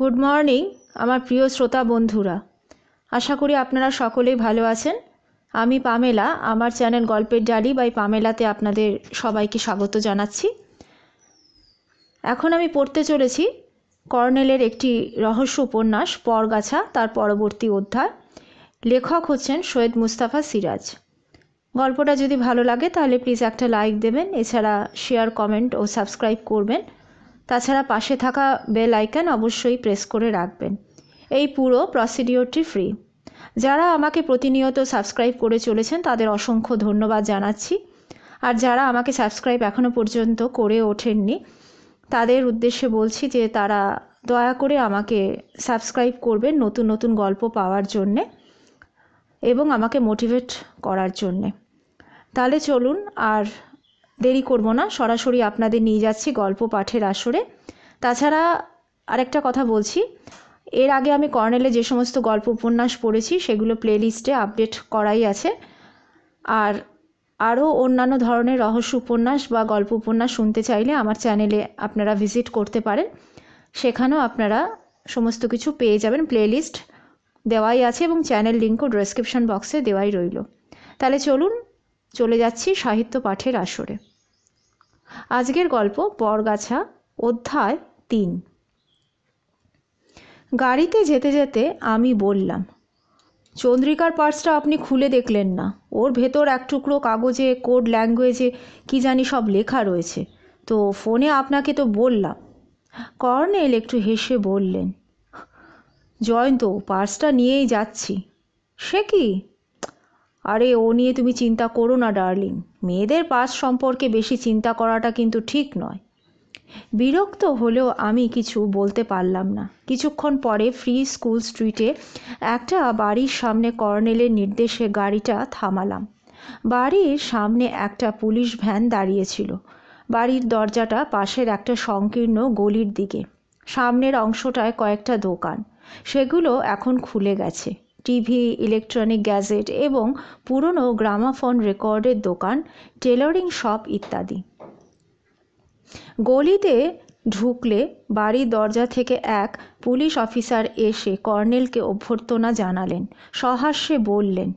good morning আমার প্রিয় শ্রোতা বন্ধুরা আশা করি আপনারা সকলেই ভালো আছেন আমি পামেলা আমার চ্যানেল গল্পের ডালি বাই পামেলাতে আপনাদের সবাইকে স্বাগত জানাচ্ছি এখন আমি পড়তে চলেছি কর্নেলের একটি রহস্য উপন্যাস পরগাছা তার পরবর্তী অধ্যায় লেখক হচ্ছেন সৈয়দ মুস্তাফা সিরাজ গল্পটা যদি ভালো লাগে তাহলে প্লিজ একটা লাইক দেবেন এছাড়া শেয়ার কমেন্ট ও সাবস্ক্রাইব করবেন তাছাড়া পাশে থাকা বেল আইকন অবশ্যই প্রেস করে রাখবেন এই পুরো প্রসিডিওরটি ফ্রি যারা আমাকে প্রতিনিয়ত সাবস্ক্রাইব করে চলেছেন তাদের অসংখ্য ধন্যবাদ জানাচ্ছি আর যারা আমাকে সাবস্ক্রাইব এখনও পর্যন্ত করে ওঠেননি তাদের উদ্দেশ্যে বলছি যে তারা দয়া করে আমাকে সাবস্ক্রাইব করবেন নতুন নতুন গল্প পাওয়ার জন্যে এবং আমাকে মোটিভেট করার জন্যে তাহলে চলুন আর দেরি করব না সরাসরি আপনাদের নিয়ে যাচ্ছি গল্প পাঠের আসরে তাছাড়া আরেকটা কথা বলছি এর আগে আমি কর্নেলে যে সমস্ত গল্প উপন্যাস পড়েছি সেগুলো প্লেলিস্টে আপডেট করাই আছে আর আরও অন্যান্য ধরনের রহস্য উপন্যাস বা গল্প উপন্যাস শুনতে চাইলে আমার চ্যানেলে আপনারা ভিজিট করতে পারেন সেখানেও আপনারা সমস্ত কিছু পেয়ে যাবেন প্লেলিস্ট দেওয়াই আছে এবং চ্যানেল লিঙ্কও ডেসক্রিপশন বক্সে দেওয়াই রইল তাহলে চলুন চলে যাচ্ছি সাহিত্য পাঠের আসরে আজকের গল্প বরগাছা অধ্যায় তিন গাড়িতে যেতে যেতে আমি বললাম চন্দ্রিকার পার্সটা আপনি খুলে দেখলেন না ওর ভেতর এক টুকরো কাগজে কোড ল্যাঙ্গুয়েজে কি জানি সব লেখা রয়েছে তো ফোনে আপনাকে তো বললাম কর্নেল একটু হেসে বললেন জয়ন্ত পার্সটা নিয়েই যাচ্ছি সে কি আরে ও নিয়ে তুমি চিন্তা করো না ডার্লিং মেয়েদের পাস সম্পর্কে বেশি চিন্তা করাটা কিন্তু ঠিক নয় বিরক্ত হলেও আমি কিছু বলতে পারলাম না কিছুক্ষণ পরে ফ্রি স্কুল স্ট্রিটে একটা বাড়ির সামনে কর্নেলের নির্দেশে গাড়িটা থামালাম বাড়ির সামনে একটা পুলিশ ভ্যান দাঁড়িয়েছিল বাড়ির দরজাটা পাশের একটা সংকীর্ণ গলির দিকে সামনের অংশটায় কয়েকটা দোকান সেগুলো এখন খুলে গেছে টিভি ইলেকট্রনিক গ্যাজেট এবং পুরনো গ্রামাফোন রেকর্ডের দোকান টেলারিং শপ ইত্যাদি গলিতে ঢুকলে বাড়ির দরজা থেকে এক পুলিশ অফিসার এসে কর্নেলকে অভ্যর্থনা জানালেন সহাস্যে বললেন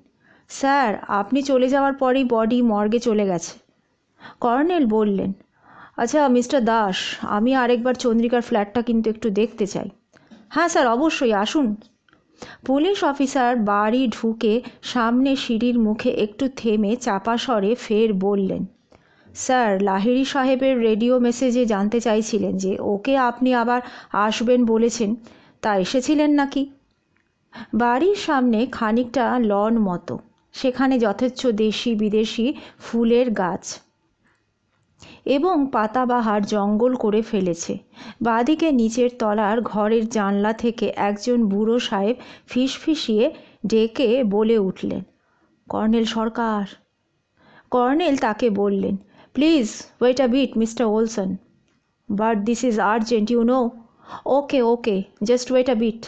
স্যার আপনি চলে যাওয়ার পরেই বডি মর্গে চলে গেছে কর্নেল বললেন আচ্ছা মিস্টার দাস আমি আরেকবার চন্দ্রিকার ফ্ল্যাটটা কিন্তু একটু দেখতে চাই হ্যাঁ স্যার অবশ্যই আসুন পুলিশ অফিসার বাড়ি ঢুকে সামনে সিঁড়ির মুখে একটু থেমে চাপা স্বরে ফের বললেন স্যার লাহিরি সাহেবের রেডিও মেসেজে জানতে চাইছিলেন যে ওকে আপনি আবার আসবেন বলেছেন তা এসেছিলেন নাকি বাড়ির সামনে খানিকটা লন মতো সেখানে যথেচ্ছ দেশি বিদেশি ফুলের গাছ এবং পাতাবাহার জঙ্গল করে ফেলেছে বাঁদিকে নিচের তলার ঘরের জানলা থেকে একজন বুড়ো সাহেব ফিসফিসিয়ে ডেকে বলে উঠলেন কর্নেল সরকার কর্নেল তাকে বললেন please wait a bit mister Olson but this is urgent you know okay okay just wait a bit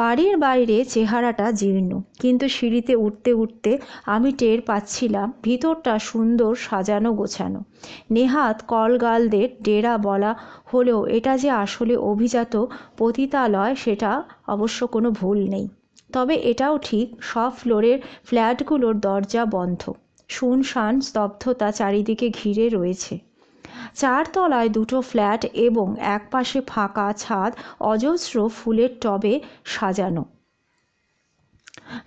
বাড়ির বাইরে চেহারাটা জীর্ণ কিন্তু সিঁড়িতে উঠতে উঠতে আমি টের পাচ্ছিলাম ভিতরটা সুন্দর সাজানো গোছানো নেহাত কলগালদের ডেরা বলা হলেও এটা যে আসলে অভিজাত পতিতালয় সেটা অবশ্য কোনো ভুল নেই তবে এটাও ঠিক সব ফ্লোরের ফ্ল্যাটগুলোর দরজা বন্ধ শুনশান স্তব্ধতা চারিদিকে ঘিরে রয়েছে চারতলায় দুটো ফ্ল্যাট এবং একপাশে ফাঁকা ছাদ অজস্র ফুলের টবে সাজানো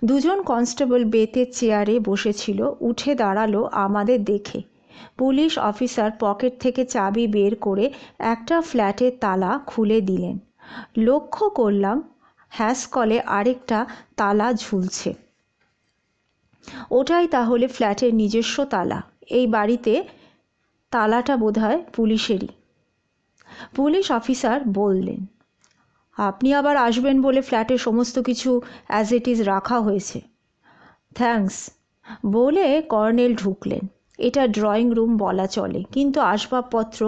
দুজন কনস্টেবল বেতের চেয়ারে বসেছিল উঠে দাঁড়ালো আমাদের দেখে পুলিশ অফিসার পকেট থেকে চাবি বের করে একটা ফ্ল্যাটের তালা খুলে দিলেন লক্ষ্য করলাম হ্যাসকলে আরেকটা তালা ঝুলছে ওটাই তাহলে ফ্ল্যাটের নিজস্ব তালা এই বাড়িতে তালাটা বোধ হয় পুলিশেরই পুলিশ অফিসার বললেন আপনি আবার আসবেন বলে ফ্ল্যাটে সমস্ত কিছু অ্যাজ ইট ইজ রাখা হয়েছে থ্যাঙ্কস বলে কর্নেল ঢুকলেন এটা ড্রয়িং রুম বলা চলে কিন্তু আসবাবপত্র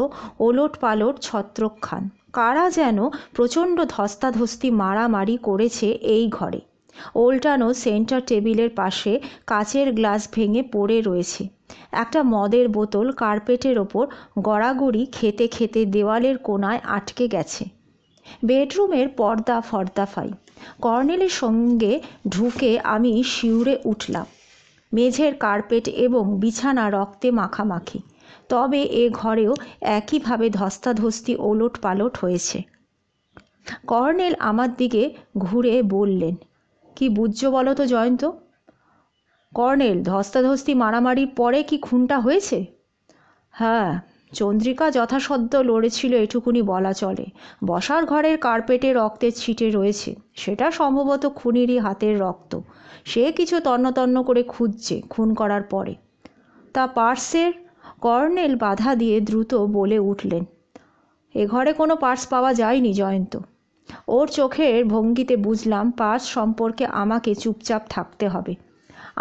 ওলট পালট ছত্রক খান কারা যেন প্রচণ্ড ধস্তাধস্তি মারামারি করেছে এই ঘরে ওল্টানো সেন্টার টেবিলের পাশে কাচের গ্লাস ভেঙে পড়ে রয়েছে একটা মদের বোতল কার্পেটের ওপর গড়াগড়ি খেতে খেতে দেওয়ালের কোনায় আটকে গেছে বেডরুমের পর্দা ফর্দাফাই কর্নেলের সঙ্গে ঢুকে আমি শিউরে উঠলাম মেঝের কার্পেট এবং বিছানা রক্তে মাখামাখি তবে এ ঘরেও একইভাবে ধস্তাধস্তি ওলট পালট হয়েছে কর্নেল আমার দিকে ঘুরে বললেন কি বুঝছ বলো তো জয়ন্ত কর্নেল ধস্তাধস্তি মারামারির পরে কি খুনটা হয়েছে হ্যাঁ চন্দ্রিকা যথাসদ্য লড়েছিল এটুকুনি বলা চলে বসার ঘরের কার্পেটে রক্তের ছিটে রয়েছে সেটা সম্ভবত খুনিরই হাতের রক্ত সে কিছু তন্নতন্ন করে খুঁজছে খুন করার পরে তা পার্সের কর্নেল বাধা দিয়ে দ্রুত বলে উঠলেন এ ঘরে কোনো পার্স পাওয়া যায়নি জয়ন্ত ওর চোখের ভঙ্গিতে বুঝলাম পাস সম্পর্কে আমাকে চুপচাপ থাকতে হবে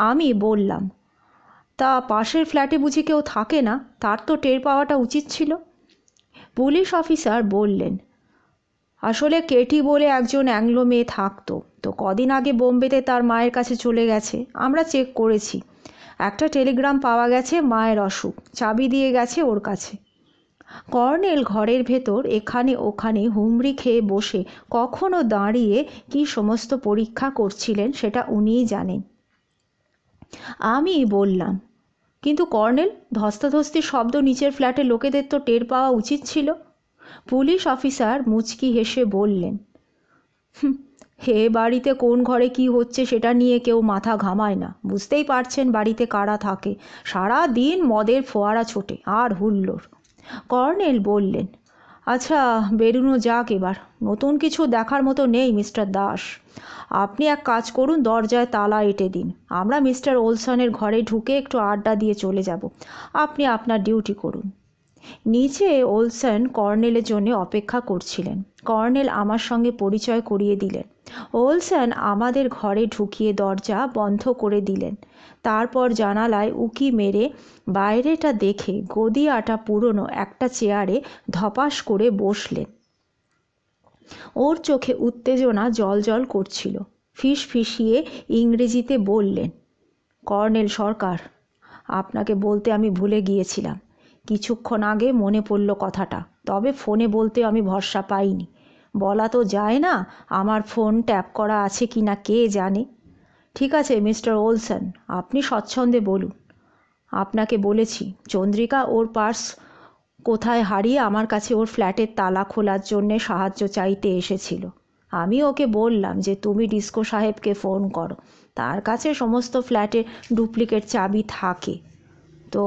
আমি বললাম তা পাশের ফ্ল্যাটে বুঝি কেউ থাকে না তার তো টের পাওয়াটা উচিত ছিল পুলিশ অফিসার বললেন আসলে কেটি বলে একজন অ্যাংলো মেয়ে থাকতো তো কদিন আগে বোম্বেতে তার মায়ের কাছে চলে গেছে আমরা চেক করেছি একটা টেলিগ্রাম পাওয়া গেছে মায়ের অসুখ চাবি দিয়ে গেছে ওর কাছে কর্নেল ঘরের ভেতর এখানে ওখানে হুমড়ি খেয়ে বসে কখনো দাঁড়িয়ে কি সমস্ত পরীক্ষা করছিলেন সেটা উনিই জানেন আমি বললাম কিন্তু কর্নেল ধস্তাধস্তির শব্দ নিচের ফ্ল্যাটে লোকেদের তো টের পাওয়া উচিত ছিল পুলিশ অফিসার মুচকি হেসে বললেন হে বাড়িতে কোন ঘরে কি হচ্ছে সেটা নিয়ে কেউ মাথা ঘামায় না বুঝতেই পারছেন বাড়িতে কারা থাকে সারা দিন মদের ফোয়ারা ছোটে আর হুল্লোড় কর্নেল বললেন আচ্ছা বেরুনো যাক এবার নতুন কিছু দেখার মতো নেই মিস্টার দাস আপনি এক কাজ করুন দরজায় তালা এঁটে দিন আমরা মিস্টার ওলসনের ঘরে ঢুকে একটু আড্ডা দিয়ে চলে যাব আপনি আপনার ডিউটি করুন নিচে ওলসন কর্নেলের জন্য অপেক্ষা করছিলেন কর্নেল আমার সঙ্গে পরিচয় করিয়ে দিলেন ওলসন আমাদের ঘরে ঢুকিয়ে দরজা বন্ধ করে দিলেন তারপর জানালায় উঁকি মেরে বাইরেটা দেখে গদি আটা পুরনো একটা চেয়ারে ধপাস করে বসলেন ওর চোখে উত্তেজনা জল করছিল ফিসিয়ে ইংরেজিতে বললেন কর্নেল সরকার আপনাকে বলতে আমি ভুলে গিয়েছিলাম কিছুক্ষণ আগে মনে পড়ল কথাটা তবে ফোনে বলতে আমি ভরসা পাইনি বলা তো যায় না আমার ফোন ট্যাপ করা আছে কি না কে জানে ঠিক আছে মিস্টার ওলসন আপনি স্বচ্ছন্দে বলুন আপনাকে বলেছি চন্দ্রিকা ওর পার্স কোথায় হারিয়ে আমার কাছে ওর ফ্ল্যাটের তালা খোলার জন্যে সাহায্য চাইতে এসেছিল আমি ওকে বললাম যে তুমি ডিস্কো সাহেবকে ফোন করো তার কাছে সমস্ত ফ্ল্যাটের ডুপ্লিকেট চাবি থাকে তো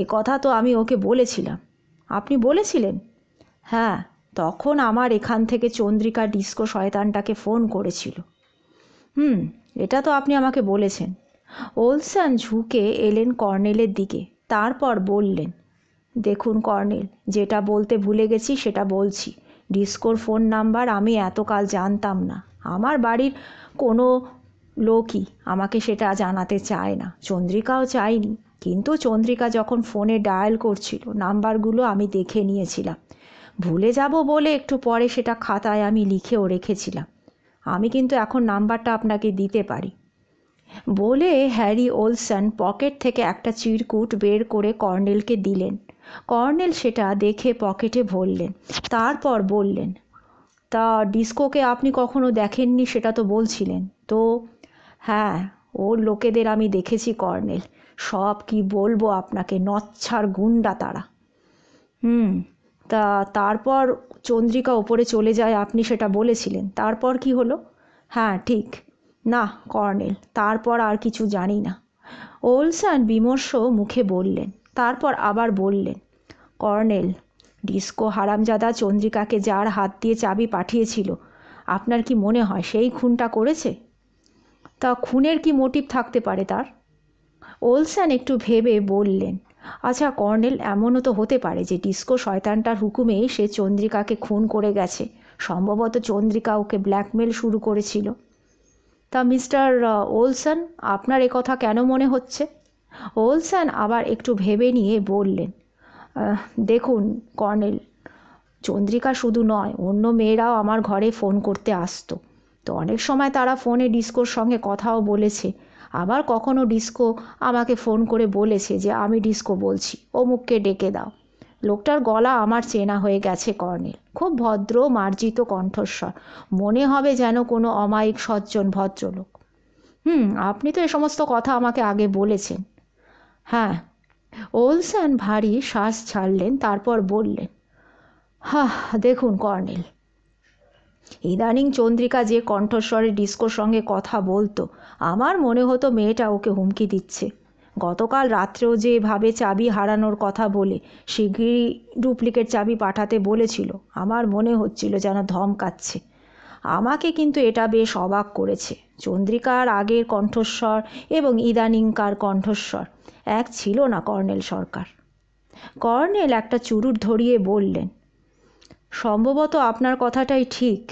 এ কথা তো আমি ওকে বলেছিলাম আপনি বলেছিলেন হ্যাঁ তখন আমার এখান থেকে চন্দ্রিকা ডিস্কো শয়তানটাকে ফোন করেছিল হুম এটা তো আপনি আমাকে বলেছেন ওলসান ঝুঁকে এলেন কর্নেলের দিকে তারপর বললেন দেখুন কর্নেল যেটা বলতে ভুলে গেছি সেটা বলছি ডিস্কোর ফোন নাম্বার আমি এতকাল জানতাম না আমার বাড়ির কোনো লোকই আমাকে সেটা জানাতে চায় না চন্দ্রিকাও চায়নি কিন্তু চন্দ্রিকা যখন ফোনে ডায়াল করছিল নাম্বারগুলো আমি দেখে নিয়েছিলাম ভুলে যাব বলে একটু পরে সেটা খাতায় আমি লিখেও রেখেছিলাম আমি কিন্তু এখন নাম্বারটা আপনাকে দিতে পারি বলে হ্যারি ওলসন পকেট থেকে একটা চিরকুট বের করে কর্নেলকে দিলেন কর্নেল সেটা দেখে পকেটে ভরলেন তারপর বললেন তা ডিস্কোকে আপনি কখনো দেখেননি সেটা তো বলছিলেন তো হ্যাঁ ওর লোকেদের আমি দেখেছি কর্নেল সব কি বলবো আপনাকে নচ্ছার গুন্ডা তারা হুম তা তারপর চন্দ্রিকা ওপরে চলে যায় আপনি সেটা বলেছিলেন তারপর কী হলো হ্যাঁ ঠিক না কর্নেল তারপর আর কিছু জানি না ওলসান বিমর্ষ মুখে বললেন তারপর আবার বললেন কর্নেল ডিস্কো হারামজাদা চন্দ্রিকাকে যার হাত দিয়ে চাবি পাঠিয়েছিল আপনার কি মনে হয় সেই খুনটা করেছে তা খুনের কি মোটিভ থাকতে পারে তার ওলসান একটু ভেবে বললেন আচ্ছা কর্নেল এমনও তো হতে পারে যে ডিস্কো শয়তানটার হুকুমে সে চন্দ্রিকাকে খুন করে গেছে সম্ভবত চন্দ্রিকা ওকে ব্ল্যাকমেল শুরু করেছিল তা মিস্টার ওলসন আপনার কথা কেন মনে হচ্ছে ওলসন আবার একটু ভেবে নিয়ে বললেন দেখুন কর্নেল চন্দ্রিকা শুধু নয় অন্য মেয়েরাও আমার ঘরে ফোন করতে আসতো তো অনেক সময় তারা ফোনে ডিস্কোর সঙ্গে কথাও বলেছে আবার কখনও ডিস্কো আমাকে ফোন করে বলেছে যে আমি ডিস্কো বলছি অমুককে ডেকে দাও লোকটার গলা আমার চেনা হয়ে গেছে কর্নেল খুব ভদ্র মার্জিত কণ্ঠস্বর মনে হবে যেন কোনো অমায়িক সজ্জন ভদ্রলোক হুম আপনি তো এ সমস্ত কথা আমাকে আগে বলেছেন হ্যাঁ ওলসান ভারী শ্বাস ছাড়লেন তারপর বললেন হাহ দেখুন কর্নেল ইদানিং চন্দ্রিকা যে কণ্ঠস্বরে ডিস্কোর সঙ্গে কথা বলতো আমার মনে হতো মেয়েটা ওকে হুমকি দিচ্ছে গতকাল রাত্রেও যে চাবি হারানোর কথা বলে শিগগিরই ডুপ্লিকেট চাবি পাঠাতে বলেছিল আমার মনে হচ্ছিল যেন ধমকাচ্ছে আমাকে কিন্তু এটা বেশ অবাক করেছে চন্দ্রিকার আগের কণ্ঠস্বর এবং ইদানিংকার কণ্ঠস্বর এক ছিল না কর্নেল সরকার কর্নেল একটা চুরুট ধরিয়ে বললেন সম্ভবত আপনার কথাটাই ঠিক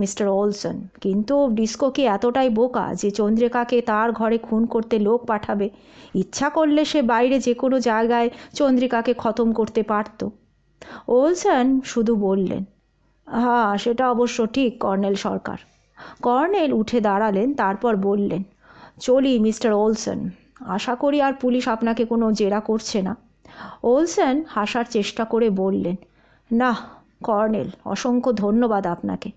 মিস্টার ওলসন কিন্তু ডিস্কো কি এতটাই বোকা যে চন্দ্রিকাকে তার ঘরে খুন করতে লোক পাঠাবে ইচ্ছা করলে সে বাইরে যে কোনো জায়গায় চন্দ্রিকাকে খতম করতে পারত ওলসন শুধু বললেন হ্যাঁ সেটা অবশ্য ঠিক কর্নেল সরকার কর্নেল উঠে দাঁড়ালেন তারপর বললেন চলি মিস্টার ওলসন আশা করি আর পুলিশ আপনাকে কোনো জেরা করছে না ওলসন হাসার চেষ্টা করে বললেন না কর্নেল অসংখ্য ধন্যবাদ আপনাকে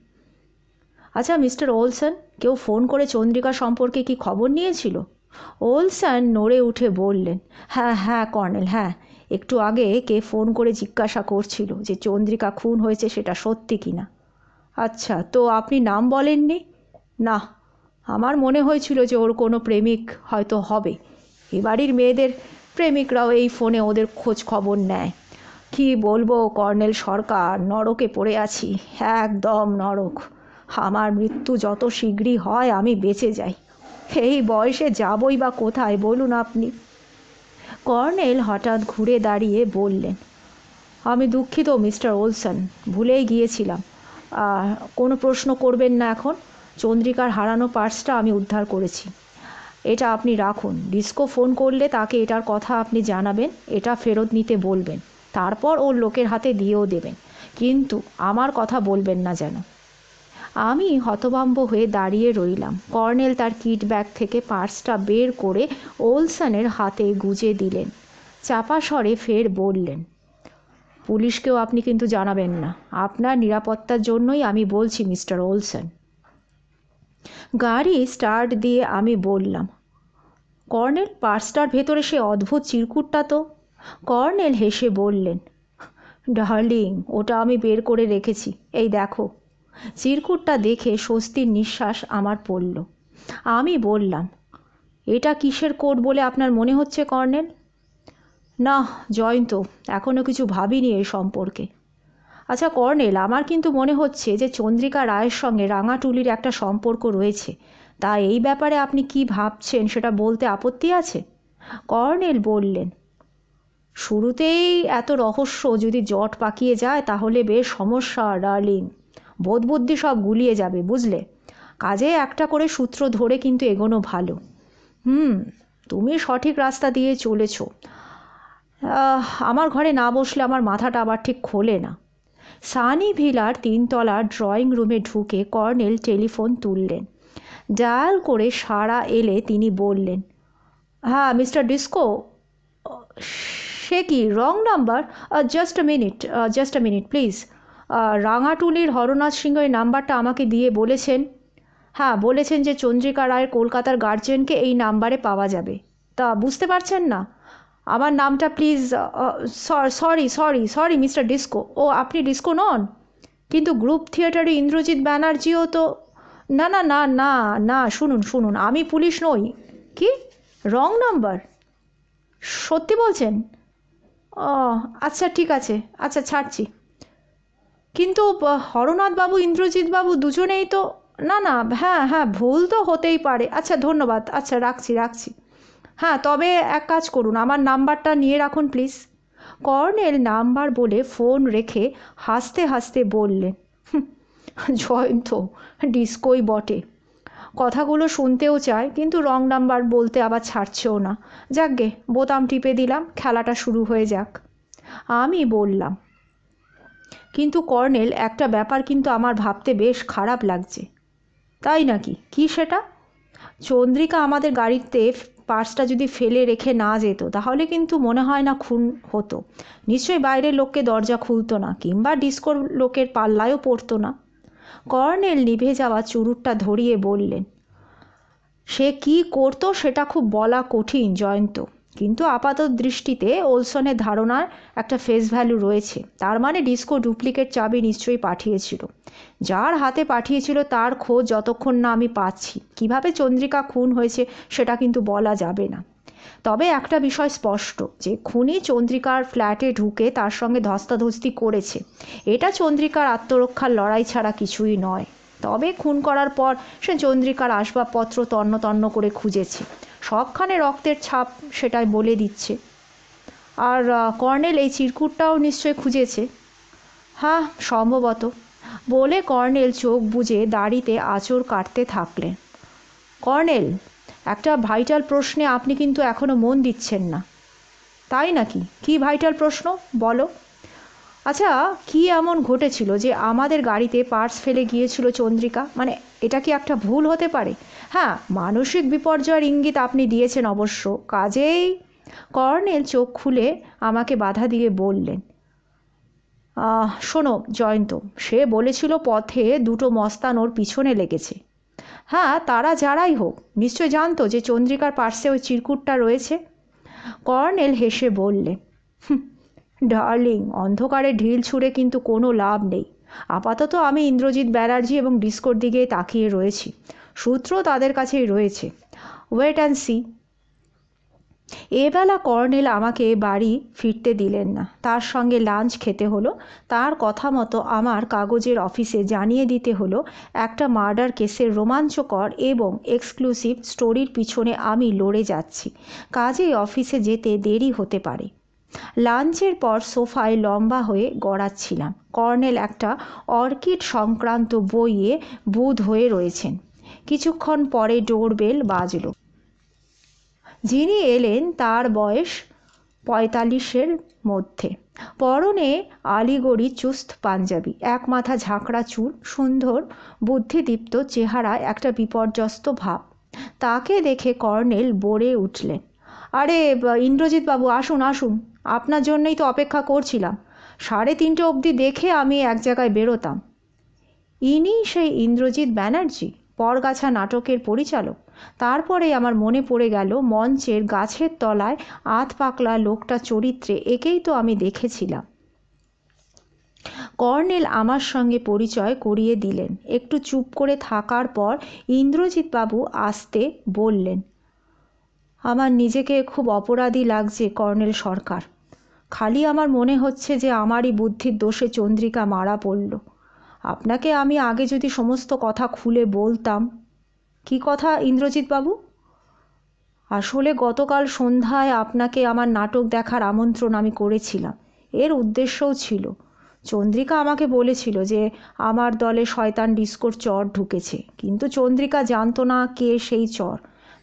আচ্ছা মিস্টার ওলসন কেউ ফোন করে চন্দ্রিকা সম্পর্কে কি খবর নিয়েছিল ওলসন নড়ে উঠে বললেন হ্যাঁ হ্যাঁ কর্নেল হ্যাঁ একটু আগে কে ফোন করে জিজ্ঞাসা করছিল যে চন্দ্রিকা খুন হয়েছে সেটা সত্যি কি না আচ্ছা তো আপনি নাম বলেননি না আমার মনে হয়েছিল যে ওর কোনো প্রেমিক হয়তো হবে এ বাড়ির মেয়েদের প্রেমিকরাও এই ফোনে ওদের খোঁজ খবর নেয় কি বলবো কর্নেল সরকার নরকে পড়ে আছি একদম নরক আমার মৃত্যু যত শীঘ্রই হয় আমি বেঁচে যাই এই বয়সে যাবই বা কোথায় বলুন আপনি কর্নেল হঠাৎ ঘুরে দাঁড়িয়ে বললেন আমি দুঃখিত মিস্টার ওলসন ভুলেই গিয়েছিলাম কোনো প্রশ্ন করবেন না এখন চন্দ্রিকার হারানো পার্সটা আমি উদ্ধার করেছি এটা আপনি রাখুন ডিস্কো ফোন করলে তাকে এটার কথা আপনি জানাবেন এটা ফেরত নিতে বলবেন তারপর ওর লোকের হাতে দিয়েও দেবেন কিন্তু আমার কথা বলবেন না যেন আমি হতভম্ব হয়ে দাঁড়িয়ে রইলাম কর্নেল তার কিট ব্যাগ থেকে পার্সটা বের করে ওলসনের হাতে গুজে দিলেন চাপা স্বরে ফের বললেন পুলিশকেও আপনি কিন্তু জানাবেন না আপনার নিরাপত্তার জন্যই আমি বলছি মিস্টার ওলসন গাড়ি স্টার্ট দিয়ে আমি বললাম কর্নেল পার্সটার ভেতরে সে অদ্ভুত চিরকুটটা তো কর্নেল হেসে বললেন ডার্লিং ওটা আমি বের করে রেখেছি এই দেখো চিরকুটটা দেখে স্বস্তির নিঃশ্বাস আমার পড়ল আমি বললাম এটা কিসের কোট বলে আপনার মনে হচ্ছে কর্নেল না জয়ন্ত এখনও কিছু ভাবিনি এই সম্পর্কে আচ্ছা কর্নেল আমার কিন্তু মনে হচ্ছে যে চন্দ্রিকা রায়ের সঙ্গে রাঙাটুলির একটা সম্পর্ক রয়েছে তা এই ব্যাপারে আপনি কি ভাবছেন সেটা বলতে আপত্তি আছে কর্নেল বললেন শুরুতেই এত রহস্য যদি জট পাকিয়ে যায় তাহলে বেশ সমস্যা ডার্লিং বোধ বুদ্ধি সব গুলিয়ে যাবে বুঝলে কাজে একটা করে সূত্র ধরে কিন্তু এগোনো ভালো হুম তুমি সঠিক রাস্তা দিয়ে চলেছ আমার ঘরে না বসলে আমার মাথাটা আবার ঠিক খোলে না সানি ভিলার তিনতলার ড্রয়িং রুমে ঢুকে কর্নেল টেলিফোন তুললেন ডায়াল করে সারা এলে তিনি বললেন হ্যাঁ মিস্টার ডিস্কো সে কি wrong number just a minute just a minute please রাঙাটুলির হরনাথ সিংহ এই নাম্বারটা আমাকে দিয়ে বলেছেন হ্যাঁ বলেছেন যে চন্দ্রিকা রায়ের কলকাতার গার্জেনকে এই নাম্বারে পাওয়া যাবে তা বুঝতে পারছেন না আমার নামটা please sorry sorry sorry mister Disco ও আপনি ডিস্কো নন কিন্তু গ্রুপ থিয়েটারে ইন্দ্রজিৎ ব্যানার্জিও তো না না না না না শুনুন শুনুন আমি পুলিশ নই কি রং নাম্বার সত্যি বলছেন ও আচ্ছা ঠিক আছে আচ্ছা ছাড়ছি কিন্তু হরনাথবাবু ইন্দ্রজিৎবাবু দুজনেই তো না না হ্যাঁ হ্যাঁ ভুল তো হতেই পারে আচ্ছা ধন্যবাদ আচ্ছা রাখছি রাখছি হ্যাঁ তবে এক কাজ করুন আমার নাম্বারটা নিয়ে রাখুন প্লিজ কর্নেল নাম্বার বলে ফোন রেখে হাসতে হাসতে বললেন জয়ন্ত ডিস্কোই বটে কথাগুলো শুনতেও চায় কিন্তু রং নাম্বার বলতে আবার ছাড়ছেও না যাকগে বোতাম টিপে দিলাম খেলাটা শুরু হয়ে যাক আমি বললাম কিন্তু কর্নেল একটা ব্যাপার কিন্তু আমার ভাবতে বেশ খারাপ লাগছে তাই নাকি কী সেটা চন্দ্রিকা আমাদের গাড়িতে পার্সটা যদি ফেলে রেখে না যেত তাহলে কিন্তু মনে হয় না খুন হতো নিশ্চয়ই বাইরের লোককে দরজা খুলতো না কিংবা ডিস্কোর লোকের পাল্লায়ও পড়তো না কর্নেল নিভে যাওয়া চুরুটটা ধরিয়ে বললেন সে কি করতো সেটা খুব বলা কঠিন জয়ন্ত কিন্তু আপাত দৃষ্টিতে ওলসনের ধারণার একটা ফেস ভ্যালু রয়েছে তার মানে ডিস্কো ডুপ্লিকেট চাবি নিশ্চয়ই পাঠিয়েছিল যার হাতে পাঠিয়েছিল তার খোঁজ যতক্ষণ না আমি পাচ্ছি কিভাবে চন্দ্রিকা খুন হয়েছে সেটা কিন্তু বলা যাবে না তবে একটা বিষয় স্পষ্ট যে খুনি চন্দ্রিকার ফ্ল্যাটে ঢুকে তার সঙ্গে ধস্তাধস্তি করেছে এটা চন্দ্রিকার আত্মরক্ষার লড়াই ছাড়া কিছুই নয় তবে খুন করার পর সে চন্দ্রিকার আসবাবপত্র তন্ন তন্ন করে খুঁজেছে সবখানে রক্তের ছাপ সেটাই বলে দিচ্ছে আর কর্নেল এই চিরকুটটাও নিশ্চয় খুঁজেছে হ্যাঁ সম্ভবত বলে কর্নেল চোখ বুঝে দাড়িতে আঁচড় কাটতে থাকলেন কর্নেল একটা ভাইটাল প্রশ্নে আপনি কিন্তু এখনও মন দিচ্ছেন না তাই নাকি কি ভাইটাল প্রশ্ন বলো আচ্ছা কি এমন ঘটেছিল যে আমাদের গাড়িতে পার্স ফেলে গিয়েছিল চন্দ্রিকা মানে এটা কি একটা ভুল হতে পারে হ্যাঁ মানসিক বিপর্যয়ের ইঙ্গিত আপনি দিয়েছেন অবশ্য কাজেই কর্নেল চোখ খুলে আমাকে বাধা দিয়ে বললেন শোনো জয়ন্ত সে বলেছিল পথে দুটো মস্তান ওর পিছনে লেগেছে হ্যাঁ তারা যারাই হোক নিশ্চয় জানতো যে চন্দ্রিকার পার্শ্বে ওই চিরকুটটা রয়েছে কর্নেল হেসে বললে ডার্লিং অন্ধকারে ঢিল ছুঁড়ে কিন্তু কোনো লাভ নেই আপাতত আমি ইন্দ্রজিৎ ব্যানার্জি এবং ডিস্কোর দিকে তাকিয়ে রয়েছি সূত্র তাদের কাছেই রয়েছে ওয়েট অ্যান্ড সি এবেলা কর্নেল আমাকে বাড়ি ফিরতে দিলেন না তার সঙ্গে লাঞ্চ খেতে হলো তার কথা মতো আমার কাগজের অফিসে জানিয়ে দিতে হলো একটা মার্ডার কেসের রোমাঞ্চকর এবং এক্সক্লুসিভ স্টোরির পিছনে আমি লড়ে যাচ্ছি কাজেই অফিসে যেতে দেরি হতে পারে লাঞ্চের পর সোফায় লম্বা হয়ে গড়াচ্ছিলাম কর্নেল একটা অর্কিড সংক্রান্ত বইয়ে বুধ হয়ে রয়েছেন কিছুক্ষণ পরে ডোরবেল বাজল যিনি এলেন তার বয়স পঁয়তাল্লিশের মধ্যে পরনে আলিগড়ি চুস্ত পাঞ্জাবি এক মাথা ঝাঁকড়া চুল সুন্দর বুদ্ধিদীপ্ত চেহারায় একটা বিপর্যস্ত ভাব তাকে দেখে কর্নেল বড়ে উঠলেন আরে ইন্দ্রজিৎ বাবু আসুন আসুন আপনার জন্যই তো অপেক্ষা করছিলাম সাড়ে তিনটে অবধি দেখে আমি এক জায়গায় বেরোতাম ইনি সেই ইন্দ্রজিৎ ব্যানার্জি পরগাছা নাটকের পরিচালক তারপরে আমার মনে পড়ে গেল মঞ্চের গাছের তলায় আত পাকলা লোকটা চরিত্রে একেই তো আমি দেখেছিলাম কর্নেল আমার সঙ্গে পরিচয় করিয়ে দিলেন একটু চুপ করে থাকার পর ইন্দ্রজিৎবাবু আসতে বললেন আমার নিজেকে খুব অপরাধী লাগছে কর্নেল সরকার খালি আমার মনে হচ্ছে যে আমারই বুদ্ধির দোষে চন্দ্রিকা মারা পড়ল আপনাকে আমি আগে যদি সমস্ত কথা খুলে বলতাম কী কথা ইন্দ্রজিৎবাবু আসলে গতকাল সন্ধ্যায় আপনাকে আমার নাটক দেখার আমন্ত্রণ আমি করেছিলাম এর উদ্দেশ্যও ছিল চন্দ্রিকা আমাকে বলেছিল যে আমার দলে শয়তান ডিস্কোর চর ঢুকেছে কিন্তু চন্দ্রিকা জানতো না কে সেই চর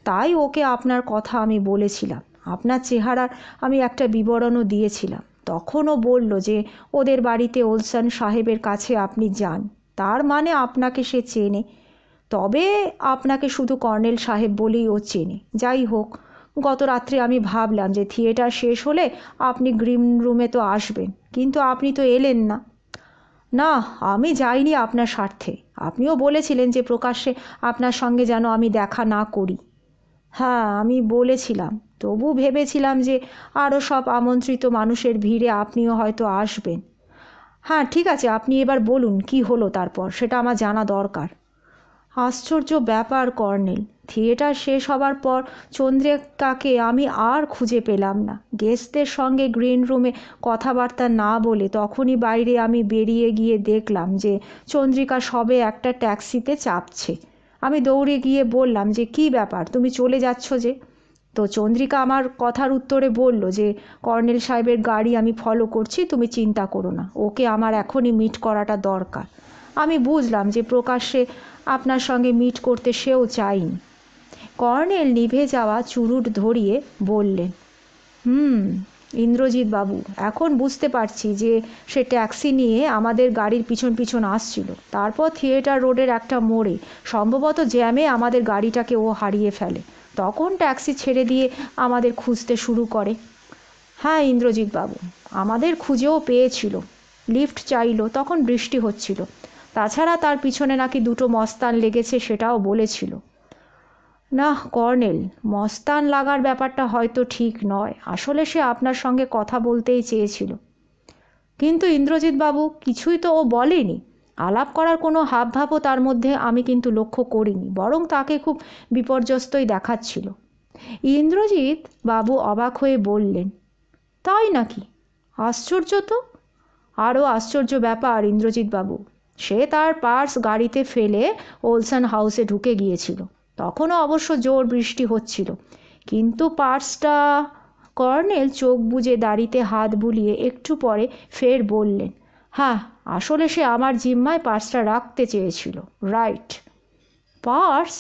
তাই ওকে আপনার কথা আমি বলেছিলাম আপনার চেহারার আমি একটা বিবরণও দিয়েছিলাম তখনও বলল যে ওদের বাড়িতে ওলসান সাহেবের কাছে আপনি যান তার মানে আপনাকে সে চেনে তবে আপনাকে শুধু কর্নেল সাহেব বলেই ও চেনে যাই হোক গত রাত্রে আমি ভাবলাম যে থিয়েটার শেষ হলে আপনি গ্রিন রুমে তো আসবেন কিন্তু আপনি তো এলেন না না আমি যাইনি আপনার স্বার্থে আপনিও বলেছিলেন যে প্রকাশ্যে আপনার সঙ্গে যেন আমি দেখা না করি হ্যাঁ আমি বলেছিলাম তবু ভেবেছিলাম যে আরও সব আমন্ত্রিত মানুষের ভিড়ে আপনিও হয়তো আসবেন হ্যাঁ ঠিক আছে আপনি এবার বলুন কি হলো তারপর সেটা আমার জানা দরকার আশ্চর্য ব্যাপার কর্নেল থিয়েটার শেষ হবার পর চন্দ্রিকাকে আমি আর খুঁজে পেলাম না গেস্টদের সঙ্গে গ্রিন রুমে কথাবার্তা না বলে তখনই বাইরে আমি বেরিয়ে গিয়ে দেখলাম যে চন্দ্রিকা সবে একটা ট্যাক্সিতে চাপছে আমি দৌড়ে গিয়ে বললাম যে কী ব্যাপার তুমি চলে যাচ্ছ যে তো চন্দ্রিকা আমার কথার উত্তরে বলল যে কর্নেল সাহেবের গাড়ি আমি ফলো করছি তুমি চিন্তা করো না ওকে আমার এখনই মিট করাটা দরকার আমি বুঝলাম যে প্রকাশ্যে আপনার সঙ্গে মিট করতে সেও চাইনি কর্নেল নিভে যাওয়া চুরুট ধরিয়ে বললেন হুম ইন্দ্রজিৎ বাবু এখন বুঝতে পারছি যে সে ট্যাক্সি নিয়ে আমাদের গাড়ির পিছন পিছন আসছিল তারপর থিয়েটার রোডের একটা মোড়ে সম্ভবত জ্যামে আমাদের গাড়িটাকে ও হারিয়ে ফেলে তখন ট্যাক্সি ছেড়ে দিয়ে আমাদের খুঁজতে শুরু করে হ্যাঁ ইন্দ্রজিৎ বাবু আমাদের খুঁজেও পেয়েছিল লিফট চাইল তখন বৃষ্টি হচ্ছিল তাছাড়া তার পিছনে নাকি দুটো মস্তান লেগেছে সেটাও বলেছিল নাহ কর্নেল মস্তান লাগার ব্যাপারটা হয়তো ঠিক নয় আসলে সে আপনার সঙ্গে কথা বলতেই চেয়েছিল কিন্তু ইন্দ্রজিৎ বাবু কিছুই তো ও বলেনি আলাপ করার কোনো হাবভাবও তার মধ্যে আমি কিন্তু লক্ষ্য করিনি বরং তাকে খুব বিপর্যস্তই দেখাচ্ছিল ইন্দ্রজিৎ বাবু অবাক হয়ে বললেন তাই নাকি আশ্চর্য তো আরও আশ্চর্য ব্যাপার ইন্দ্রজিৎ বাবু সে তার পার্স গাড়িতে ফেলে ওলসন হাউসে ঢুকে গিয়েছিল তখনও অবশ্য জোর বৃষ্টি হচ্ছিল কিন্তু পার্সটা কর্নেল চোখ বুজে দাড়িতে হাত বুলিয়ে একটু পরে ফের বললেন হ্যাঁ আসলে সে আমার জিম্মায় পার্সটা রাখতে চেয়েছিল রাইট পার্স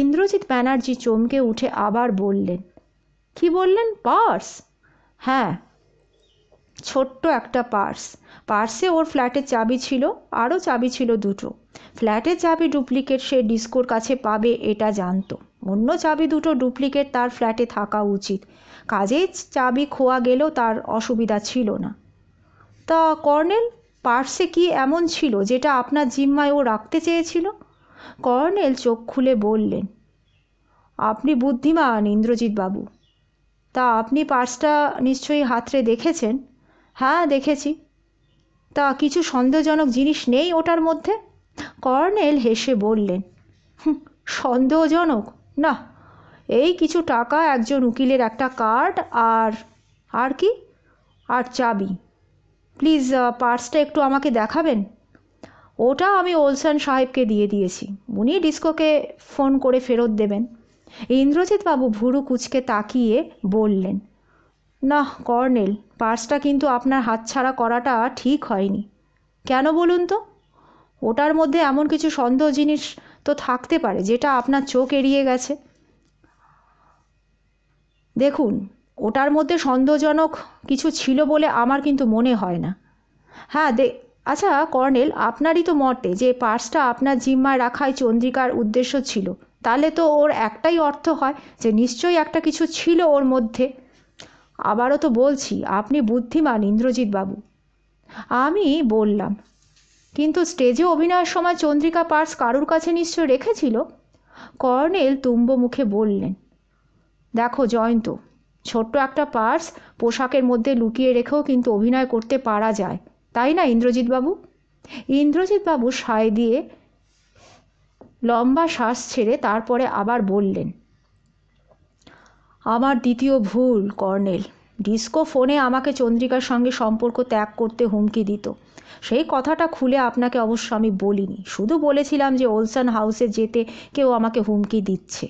ইন্দ্রজিৎ ব্যানার্জি চমকে উঠে আবার বললেন কি বললেন পার্স হ্যাঁ ছোট্ট একটা পার্স পার্সে ওর ফ্ল্যাটের চাবি ছিল আরও চাবি ছিল দুটো ফ্ল্যাটের চাবি ডুপ্লিকেট সে ডিস্কোর কাছে পাবে এটা জানতো অন্য চাবি দুটো ডুপ্লিকেট তার ফ্ল্যাটে থাকা উচিত কাজেই চাবি খোয়া গেলেও তার অসুবিধা ছিল না তা কর্নেল পার্সে কি এমন ছিল যেটা আপনার জিম্মায় ও রাখতে চেয়েছিল কর্নেল চোখ খুলে বললেন আপনি বুদ্ধিমান ইন্দ্রজিৎ বাবু তা আপনি পার্সটা নিশ্চয়ই হাতরে দেখেছেন হ্যাঁ দেখেছি তা কিছু সন্দেহজনক জিনিস নেই ওটার মধ্যে কর্নেল হেসে বললেন সন্দেহজনক না এই কিছু টাকা একজন উকিলের একটা কার্ড আর আর কি আর চাবি প্লিজ পার্সটা একটু আমাকে দেখাবেন ওটা আমি ওলসান সাহেবকে দিয়ে দিয়েছি উনি ডিস্কোকে ফোন করে ফেরত দেবেন ইন্দ্রজিৎবাবু ভুরু কুচকে তাকিয়ে বললেন না কর্নেল পার্সটা কিন্তু আপনার হাতছাড়া করাটা ঠিক হয়নি কেন বলুন তো ওটার মধ্যে এমন কিছু সন্দেহ জিনিস তো থাকতে পারে যেটা আপনার চোখ এড়িয়ে গেছে দেখুন ওটার মধ্যে সন্দেহজনক কিছু ছিল বলে আমার কিন্তু মনে হয় না হ্যাঁ দে আচ্ছা কর্নেল আপনারই তো মতে যে পার্সটা আপনার জিম্মায় রাখাই চন্দ্রিকার উদ্দেশ্য ছিল তাহলে তো ওর একটাই অর্থ হয় যে নিশ্চয়ই একটা কিছু ছিল ওর মধ্যে আবারও তো বলছি আপনি বুদ্ধিমান ইন্দ্রজিৎ বাবু আমি বললাম কিন্তু স্টেজে অভিনয়ের সময় চন্দ্রিকা পার্স কারুর কাছে নিশ্চয় রেখেছিল কর্নেল তুম্ব মুখে বললেন দেখো জয়ন্ত ছোট্ট একটা পার্স পোশাকের মধ্যে লুকিয়ে রেখেও কিন্তু অভিনয় করতে পারা যায় তাই না ইন্দ্রজিৎবাবু ইন্দ্রজিৎবাবু সায় দিয়ে লম্বা শ্বাস ছেড়ে তারপরে আবার বললেন আমার দ্বিতীয় ভুল কর্নেল ডিস্কো ফোনে আমাকে চন্দ্রিকার সঙ্গে সম্পর্ক ত্যাগ করতে হুমকি দিত সেই কথাটা খুলে আপনাকে অবশ্য আমি বলিনি শুধু বলেছিলাম যে ওলসান হাউসে যেতে কেউ আমাকে হুমকি দিচ্ছে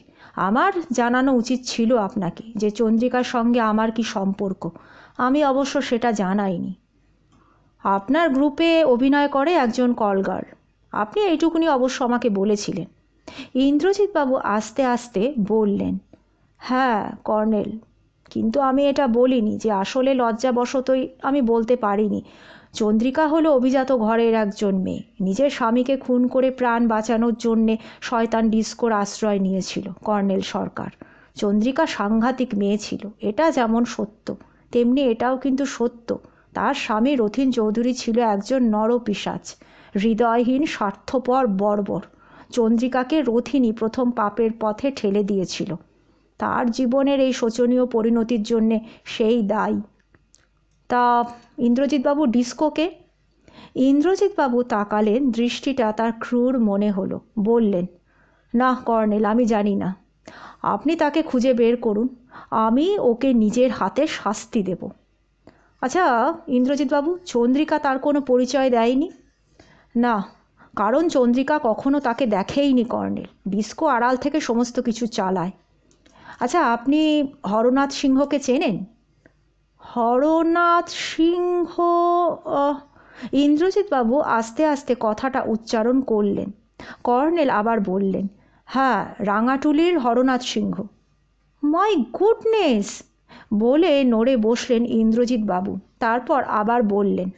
আমার জানানো উচিত ছিল আপনাকে যে চন্দ্রিকার সঙ্গে আমার কি সম্পর্ক আমি অবশ্য সেটা জানাইনি আপনার গ্রুপে অভিনয় করে একজন কলগার আপনি এইটুকুনি অবশ্য আমাকে বলেছিলেন ইন্দ্রজিৎবাবু আস্তে আস্তে বললেন হ্যাঁ কর্নেল কিন্তু আমি এটা বলিনি যে আসলে লজ্জাবশতই আমি বলতে পারিনি চন্দ্রিকা হল অভিজাত ঘরের একজন মেয়ে নিজের স্বামীকে খুন করে প্রাণ বাঁচানোর জন্যে শয়তান ডিস্কোর আশ্রয় নিয়েছিল কর্নেল সরকার চন্দ্রিকা সাংঘাতিক মেয়ে ছিল এটা যেমন সত্য তেমনি এটাও কিন্তু সত্য তার স্বামী রথিন চৌধুরী ছিল একজন নরপিশাচ হৃদয়হীন স্বার্থপর বর্বর চন্দ্রিকাকে রথিনই প্রথম পাপের পথে ঠেলে দিয়েছিল তার জীবনের এই শোচনীয় পরিণতির জন্যে সেই দায়ী তা ইন্দ্রজিৎবাবু ডিস্কোকে ইন্দ্রজিৎবাবু তাকালেন দৃষ্টিটা তার ক্রুর মনে হলো বললেন না কর্নেল আমি জানি না আপনি তাকে খুঁজে বের করুন আমি ওকে নিজের হাতে শাস্তি দেব আচ্ছা ইন্দ্রজিৎবাবু চন্দ্রিকা তার কোনো পরিচয় দেয়নি না কারণ চন্দ্রিকা কখনো তাকে দেখেইনি কর্নেল ডিস্কো আড়াল থেকে সমস্ত কিছু চালায় আচ্ছা আপনি হরনাথ সিংহকে চেনেন হরনাথ সিংহ ইন্দ্রজিৎ বাবু আস্তে আস্তে কথাটা উচ্চারণ করলেন কর্নেল আবার বললেন হ্যাঁ রাঙাটুলির হরনাথ সিংহ মাই গুডনেস বলে নড়ে বসলেন ইন্দ্রজিৎ বাবু তারপর আবার বললেন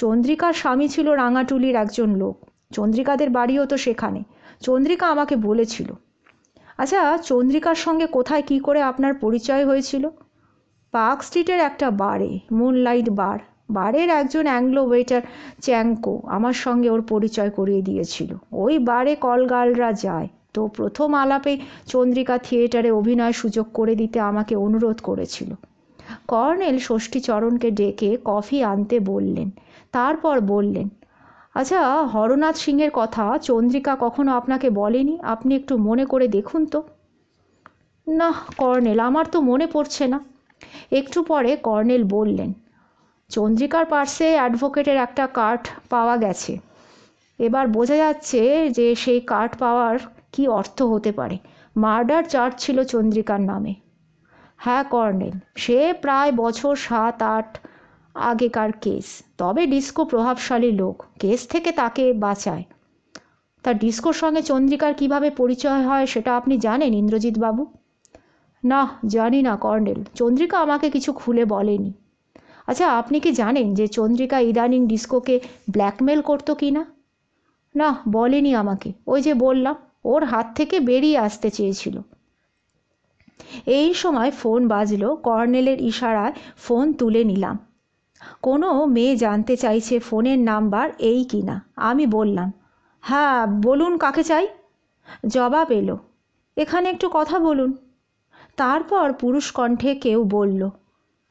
চন্দ্রিকার স্বামী ছিল রাঙাটুলির একজন লোক চন্দ্রিকাদের বাড়িও তো সেখানে চন্দ্রিকা আমাকে বলেছিল আচ্ছা চন্দ্রিকার সঙ্গে কোথায় কি করে আপনার পরিচয় হয়েছিল পার্ক স্ট্রিটের একটা বারে মুনলাইট বার বারের একজন অ্যাংলো ওয়েটার চ্যাংকো আমার সঙ্গে ওর পরিচয় করিয়ে দিয়েছিল ওই বারে কলগার্লরা যায় তো প্রথম আলাপে চন্দ্রিকা থিয়েটারে অভিনয় সুযোগ করে দিতে আমাকে অনুরোধ করেছিল কর্নেল ষষ্ঠীচরণকে ডেকে কফি আনতে বললেন তারপর বললেন আচ্ছা হরনাথ সিংয়ের কথা চন্দ্রিকা কখনো আপনাকে বলেনি আপনি একটু মনে করে দেখুন তো না কর্নেল আমার তো মনে পড়ছে না একটু পরে কর্নেল বললেন চন্দ্রিকার পার্শ্বে অ্যাডভোকেটের একটা কার্ড পাওয়া গেছে এবার বোঝা যাচ্ছে যে সেই কার্ড পাওয়ার কি অর্থ হতে পারে মার্ডার চার্জ ছিল চন্দ্রিকার নামে হ্যাঁ কর্নেল সে প্রায় বছর সাত আট আগেকার কেস তবে ডিস্কো প্রভাবশালী লোক কেস থেকে তাকে বাঁচায় তা ডিস্কোর সঙ্গে চন্দ্রিকার কিভাবে পরিচয় হয় সেটা আপনি জানেন ইন্দ্রজিৎবাবু না জানি না কর্নেল চন্দ্রিকা আমাকে কিছু খুলে বলেনি আচ্ছা আপনি কি জানেন যে চন্দ্রিকা ইদানিং ডিস্কোকে ব্ল্যাকমেল করতো কি না না বলেনি আমাকে ওই যে বললাম ওর হাত থেকে বেরিয়ে আসতে চেয়েছিল এই সময় ফোন বাজল কর্নেলের ইশারায় ফোন তুলে নিলাম কোনো মেয়ে জানতে চাইছে ফোনের নাম্বার এই কি না আমি বললাম হ্যাঁ বলুন কাকে চাই জবাব এলো এখানে একটু কথা বলুন তারপর পুরুষ কণ্ঠে কেউ বলল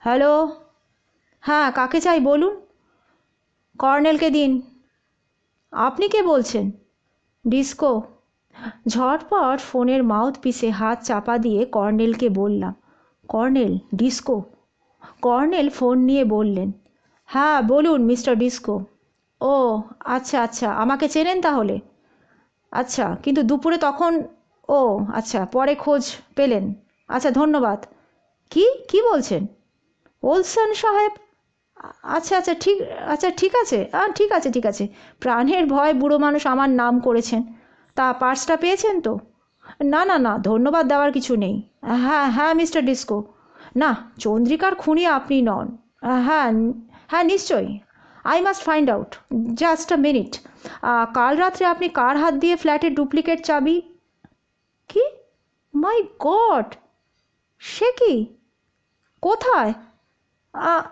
হ্যালো হ্যাঁ কাকে চাই বলুন কর্নেলকে দিন আপনি কে বলছেন ডিস্কো ঝটপট ফোনের মাউথ পিসে হাত চাপা দিয়ে কর্নেলকে বললাম কর্নেল ডিস্কো কর্নেল ফোন নিয়ে বললেন হ্যাঁ বলুন মিস্টার ডিস্কো ও আচ্ছা আচ্ছা আমাকে চেনেন তাহলে আচ্ছা কিন্তু দুপুরে তখন ও আচ্ছা পরে খোঁজ পেলেন আচ্ছা ধন্যবাদ কি কি বলছেন ওলসন সাহেব আচ্ছা আচ্ছা ঠিক আচ্ছা ঠিক আছে হ্যাঁ ঠিক আছে ঠিক আছে প্রাণের ভয় বুড়ো মানুষ আমার নাম করেছেন তা পার্সটা পেয়েছেন তো না না না ধন্যবাদ দেওয়ার কিছু নেই হ্যাঁ হ্যাঁ মিস্টার ডিস্কো না চন্দ্রিকার খুনি আপনি নন হ্যাঁ হ্যাঁ নিশ্চয়ই I must find out just a minute কাল রাত্রে আপনি কার হাত দিয়ে ফ্ল্যাটের ডুপ্লিকেট চাবি কি মাই গড সে কি কোথায়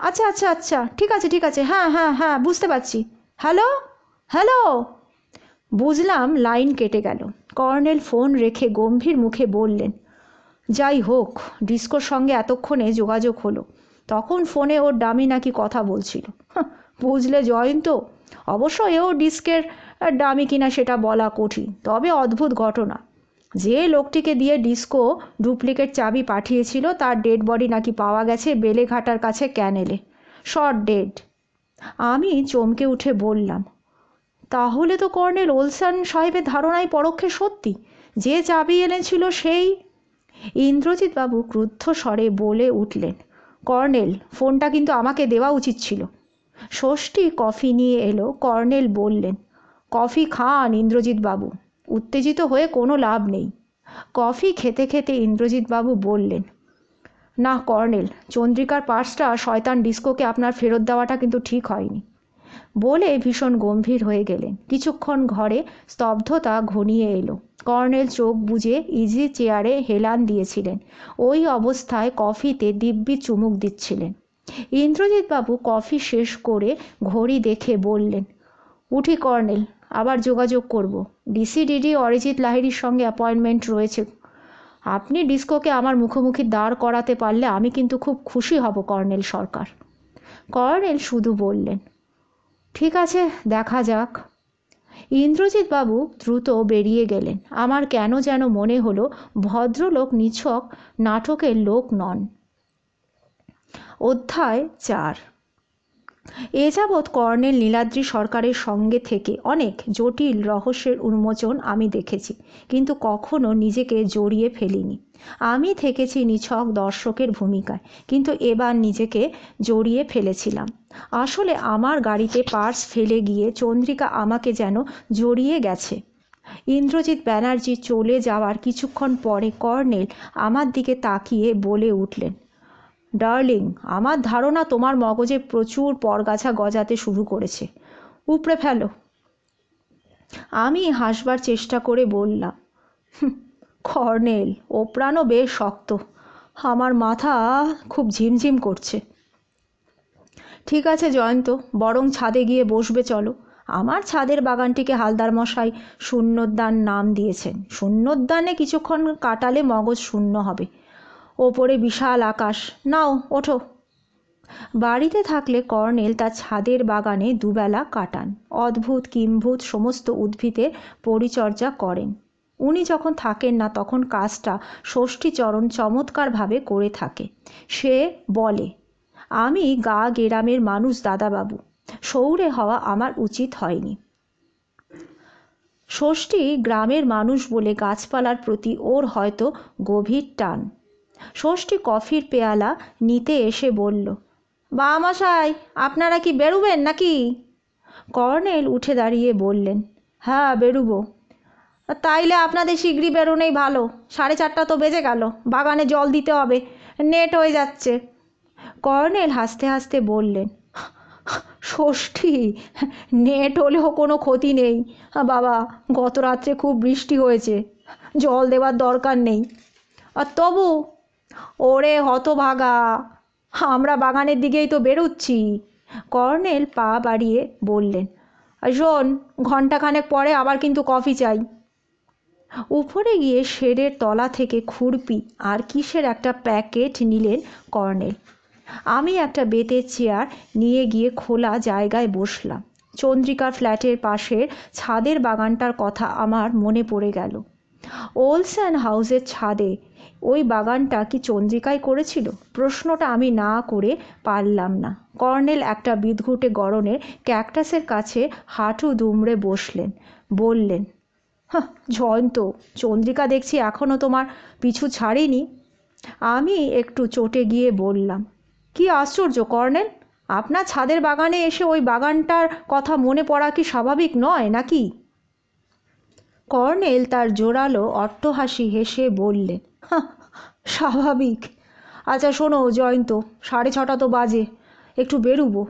আচ্ছা আচ্ছা আচ্ছা ঠিক আছে ঠিক আছে হ্যাঁ হ্যাঁ হ্যাঁ বুঝতে পারছি হ্যালো হ্যালো বুঝলাম লাইন কেটে গেল কর্নেল ফোন রেখে গম্ভীর মুখে বললেন যাই হোক ডিস্কোর সঙ্গে এতক্ষণে যোগাযোগ হলো তখন ফোনে ওর ডামি নাকি কথা বলছিল বুঝলে জয়ন্ত অবশ্য এও ডিস্কের ডামি কিনা সেটা বলা কঠিন তবে অদ্ভুত ঘটনা যে লোকটিকে দিয়ে ডিস্কো ডুপ্লিকেট চাবি পাঠিয়েছিল তার ডেড বডি নাকি পাওয়া গেছে বেলেঘাটার কাছে ক্যানেলে শর্ট ডেড আমি চমকে উঠে বললাম তাহলে তো কর্নেল ওলসান সাহেবের ধারণাই পরোক্ষে সত্যি যে চাবি এনেছিল সেই ইন্দ্রজিৎবাবু ক্রুদ্ধ স্বরে বলে উঠলেন কর্নেল ফোনটা কিন্তু আমাকে দেওয়া উচিত ছিল ষষ্ঠী কফি নিয়ে এলো কর্নেল বললেন কফি খান ইন্দ্রজিৎবাবু উত্তেজিত হয়ে কোনো লাভ নেই কফি খেতে খেতে ইন্দ্রজিৎবাবু বললেন না কর্নেল চন্দ্রিকার পার্সটা শয়তান ডিস্কোকে আপনার ফেরত দেওয়াটা কিন্তু ঠিক হয়নি বলে ভীষণ গম্ভীর হয়ে গেলেন কিছুক্ষণ ঘরে স্তব্ধতা ঘনিয়ে এলো কর্নেল চোখ বুঝে ইজি চেয়ারে হেলান দিয়েছিলেন ওই অবস্থায় কফিতে দিব্যি চুমুক দিচ্ছিলেন ইন্দ্রজিৎবাবু কফি শেষ করে ঘড়ি দেখে বললেন উঠি কর্নেল আবার যোগাযোগ করব ডিসিডিডি অরিজিৎ লাহিড়ির সঙ্গে অ্যাপয়েন্টমেন্ট রয়েছে আপনি ডিস্কোকে আমার মুখোমুখি দাঁড় করাতে পারলে আমি কিন্তু খুব খুশি হব কর্নেল সরকার কর্নেল শুধু বললেন ঠিক আছে দেখা যাক ইন্দ্রজিৎ বাবু দ্রুত বেরিয়ে গেলেন আমার কেন যেন মনে হলো ভদ্রলোক নিছক নাটকের লোক নন অধ্যায় চার এ যাবৎ কর্নেল নীলাদ্রি সরকারের সঙ্গে থেকে অনেক জটিল রহস্যের উন্মোচন আমি দেখেছি কিন্তু কখনো নিজেকে জড়িয়ে ফেলিনি আমি থেকেছি নিছক দর্শকের ভূমিকায় কিন্তু এবার নিজেকে জড়িয়ে ফেলেছিলাম আসলে আমার গাড়িতে পার্স ফেলে গিয়ে চন্দ্রিকা আমাকে যেন জড়িয়ে গেছে ইন্দ্রজিৎ ব্যানার্জি চলে যাওয়ার কিছুক্ষণ পরে কর্নেল আমার দিকে তাকিয়ে বলে উঠলেন ডার্লিং আমার ধারণা তোমার মগজে প্রচুর পরগাছা গজাতে শুরু করেছে উপড়ে ফেলো আমি হাসবার চেষ্টা করে বললাম কর্নেল ও প্রাণও বেশ শক্ত আমার মাথা খুব ঝিমঝিম করছে ঠিক আছে জয়ন্ত বরং ছাদে গিয়ে বসবে চলো আমার ছাদের বাগানটিকে হালদার মশাই শূন্যোদ্যান নাম দিয়েছেন শূন্যোদ্যানে কিছুক্ষণ কাটালে মগজ শূন্য হবে ওপরে বিশাল আকাশ নাও ওঠো বাড়িতে থাকলে কর্নেল তার ছাদের বাগানে দুবেলা কাটান অদ্ভুত কিম্ভূত সমস্ত উদ্ভিদের পরিচর্যা করেন উনি যখন থাকেন না তখন কাজটা ষষ্ঠীচরণ চমৎকারভাবে করে থাকে সে বলে আমি গা গেরামের মানুষ দাদাবাবু শৌরে হওয়া আমার উচিত হয়নি ষষ্ঠী গ্রামের মানুষ বলে গাছপালার প্রতি ওর হয়তো গভীর টান ষষ্ঠী কফির পেয়ালা নিতে এসে বলল বামশাই আপনারা কি বেরুবেন নাকি কর্নেল উঠে দাঁড়িয়ে বললেন হ্যাঁ বেরুব তাইলে আপনাদের শিগগিরই বেরোনেই ভালো সাড়ে চারটা তো বেজে গেল বাগানে জল দিতে হবে নেট হয়ে যাচ্ছে কর্নেল হাসতে হাসতে বললেন ষষ্ঠী নেট হলেও কোনো ক্ষতি নেই বাবা গত রাত্রে খুব বৃষ্টি হয়েছে জল দেওয়ার দরকার নেই আর তবু ওরে হতভাগা আমরা বাগানের দিকেই তো বেরোচ্ছি কর্নেল পা বাড়িয়ে বললেন শোন ঘণ্টাখানেক পরে আবার কিন্তু কফি চাই উপরে গিয়ে শেডের তলা থেকে খুরপি আর কিসের একটা প্যাকেট নিলেন কর্নেল আমি একটা বেতের চেয়ার নিয়ে গিয়ে খোলা জায়গায় বসলাম চন্দ্রিকার ফ্ল্যাটের পাশের ছাদের বাগানটার কথা আমার মনে পড়ে গেল ওলসন হাউসের ছাদে ওই বাগানটা কি চন্দ্রিকাই করেছিল প্রশ্নটা আমি না করে পারলাম না কর্নেল একটা বিদঘুটে গরনের ক্যাকটাসের কাছে হাঁটু দুমড়ে বসলেন বললেন হাঁ জয়ন্ত চন্দ্রিকা দেখছি এখনও তোমার পিছু ছাড়িনি আমি একটু চটে গিয়ে বললাম কি আশ্চর্য কর্নেল আপনার ছাদের বাগানে এসে ওই বাগানটার কথা মনে পড়া কি স্বাভাবিক নয় নাকি কর্নেল তার জোরালো অট্টহাসি হেসে বললেন স্বাভাবিক আচ্ছা শোনো জয়ন্ত সাড়ে ছটা তো বাজে একটু বেরুবো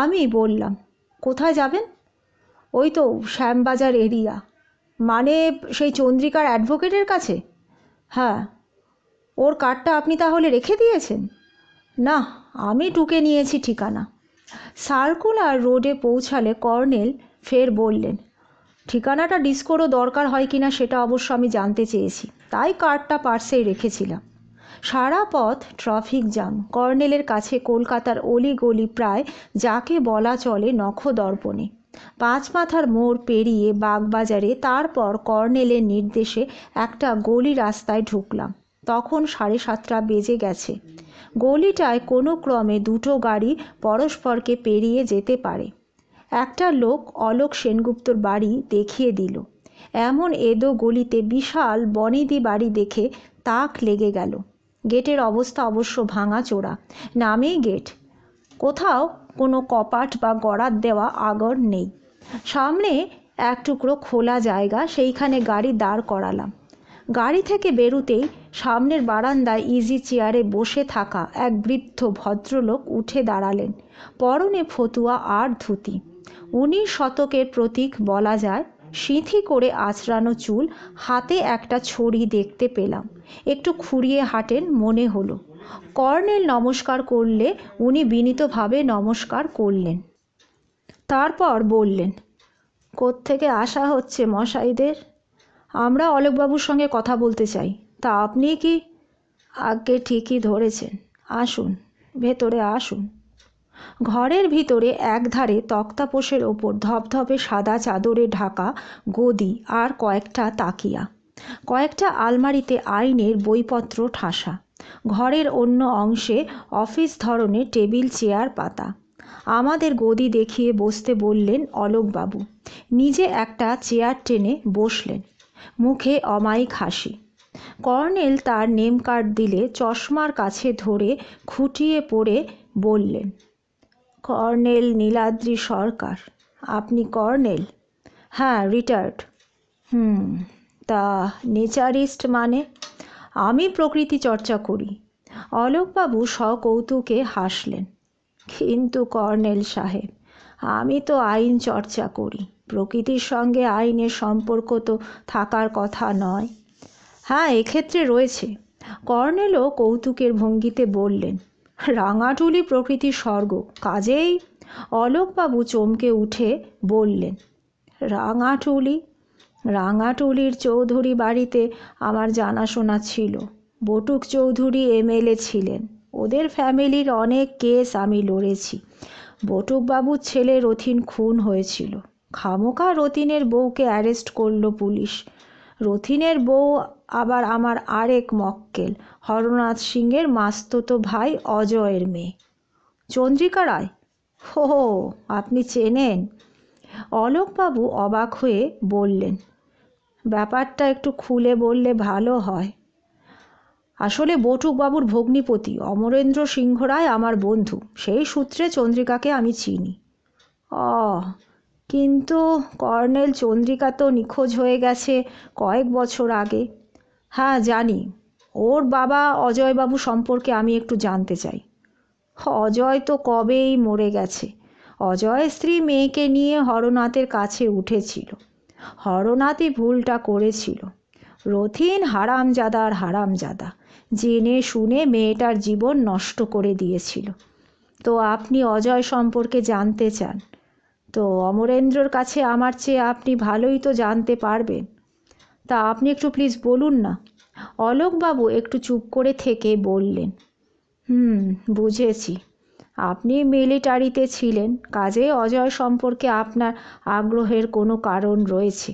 আমি বললাম কোথায় যাবেন ওই তো শ্যামবাজার এরিয়া মানে সেই চন্দ্রিকার অ্যাডভোকেটের কাছে হ্যাঁ ওর কার্ডটা আপনি তাহলে রেখে দিয়েছেন না আমি টুকে নিয়েছি ঠিকানা সার্কুলার রোডে পৌঁছালে কর্নেল ফের বললেন ঠিকানাটা ডিসকোরও দরকার হয় কিনা সেটা অবশ্য আমি জানতে চেয়েছি তাই কার্ডটা পার্সে রেখেছিলাম সারা পথ ট্রাফিক জ্যাম কর্নেলের কাছে কলকাতার অলি গলি প্রায় যাকে বলা চলে নখদর্পণে মাথার মোড় পেরিয়ে বাগবাজারে তারপর কর্নেলের নির্দেশে একটা গলি রাস্তায় ঢুকলাম তখন সাড়ে সাতটা বেজে গেছে গলিটায় কোনো ক্রমে দুটো গাড়ি পরস্পরকে পেরিয়ে যেতে পারে একটা লোক অলোক সেনগুপ্তর বাড়ি দেখিয়ে দিল এমন এঁদো গলিতে বিশাল বনেদি বাড়ি দেখে তাক লেগে গেল গেটের অবস্থা অবশ্য ভাঙা চোরা নামেই গেট কোথাও কোনো কপাট বা গড়ার দেওয়া আগর নেই সামনে এক টুকরো খোলা জায়গা সেইখানে গাড়ি দাঁড় করালাম গাড়ি থেকে বেরুতেই সামনের বারান্দায় ইজি চেয়ারে বসে থাকা এক বৃদ্ধ ভদ্রলোক উঠে দাঁড়ালেন পরনে ফতুয়া আর ধুতি উনিশ শতকের প্রতীক বলা যায় সিঁথি করে আঁচড়ানো চুল হাতে একটা ছড়ি দেখতে পেলাম একটু খুঁড়িয়ে হাঁটেন মনে হলো কর্নেল নমস্কার করলে উনি বিনীতভাবে নমস্কার করলেন তারপর বললেন কোত্থেকে আসা হচ্ছে মশাইদের আমরা অলোকবাবুর সঙ্গে কথা বলতে চাই তা আপনি কি আগে ঠিকই ধরেছেন আসুন ভেতরে আসুন ঘরের ভিতরে একধারে তক্তাপোষের ওপর ধপধপে সাদা চাদরে ঢাকা গদি আর কয়েকটা তাকিয়া কয়েকটা আলমারিতে আইনের বইপত্র ঠাসা ঘরের অন্য অংশে অফিস ধরনের টেবিল চেয়ার পাতা আমাদের গদি দেখিয়ে বসতে বললেন অলোকবাবু নিজে একটা চেয়ার টেনে বসলেন মুখে অমায়িক হাসি কর্নেল তার নেমকার্ড দিলে চশমার কাছে ধরে খুঁটিয়ে পড়ে বললেন কর্নেল নীলাদ্রি সরকার আপনি কর্নেল হ্যাঁ রিটায়ার্ড হুম তা নেচারিস্ট মানে আমি প্রকৃতি চর্চা করি অলোকবাবু সকৌতুকে হাসলেন কিন্তু কর্নেল সাহেব আমি তো আইন চর্চা করি প্রকৃতির সঙ্গে আইনের সম্পর্ক তো থাকার কথা নয় হ্যাঁ এক্ষেত্রে রয়েছে কর্নেলও কৌতুকের ভঙ্গিতে বললেন রাঙাটুলি প্রকৃতি স্বর্গ কাজেই অলোকবাবু চমকে উঠে বললেন রাঙাটুলি রাঙাটুলির চৌধুরী বাড়িতে আমার জানাশোনা ছিল বটুক চৌধুরী এমএলএ ছিলেন ওদের ফ্যামিলির অনেক কেস আমি লড়েছি বটুকবাবুর ছেলে রথিন খুন হয়েছিল খামোকা রথিনের বউকে অ্যারেস্ট করল পুলিশ রথিনের বউ আবার আমার আরেক মক্কেল হরনাথ সিংয়ের মাস্তত ভাই অজয়ের মেয়ে চন্দ্রিকা রায় হো আপনি চেনেন অলোকবাবু অবাক হয়ে বললেন ব্যাপারটা একটু খুলে বললে ভালো হয় আসলে বটুকবাবুর ভগ্নিপতি অমরেন্দ্র সিংহ রায় আমার বন্ধু সেই সূত্রে চন্দ্রিকাকে আমি চিনি অ কিন্তু কর্নেল চন্দ্রিকা তো নিখোঁজ হয়ে গেছে কয়েক বছর আগে হ্যাঁ জানি ওর বাবা অজয়বাবু সম্পর্কে আমি একটু জানতে চাই অজয় তো কবেই মরে গেছে অজয় স্ত্রী মেয়েকে নিয়ে হরনাথের কাছে উঠেছিল হরনাথই ভুলটা করেছিল রথিন হারামজাদা আর হারামজাদা জেনে শুনে মেয়েটার জীবন নষ্ট করে দিয়েছিল তো আপনি অজয় সম্পর্কে জানতে চান তো অমরেন্দ্রর কাছে আমার চেয়ে আপনি ভালোই তো জানতে পারবেন তা আপনি একটু প্লিজ বলুন না অলোকবাবু একটু চুপ করে থেকে বললেন হুম বুঝেছি আপনি মিলিটারিতে ছিলেন কাজেই অজয় সম্পর্কে আপনার আগ্রহের কোনো কারণ রয়েছে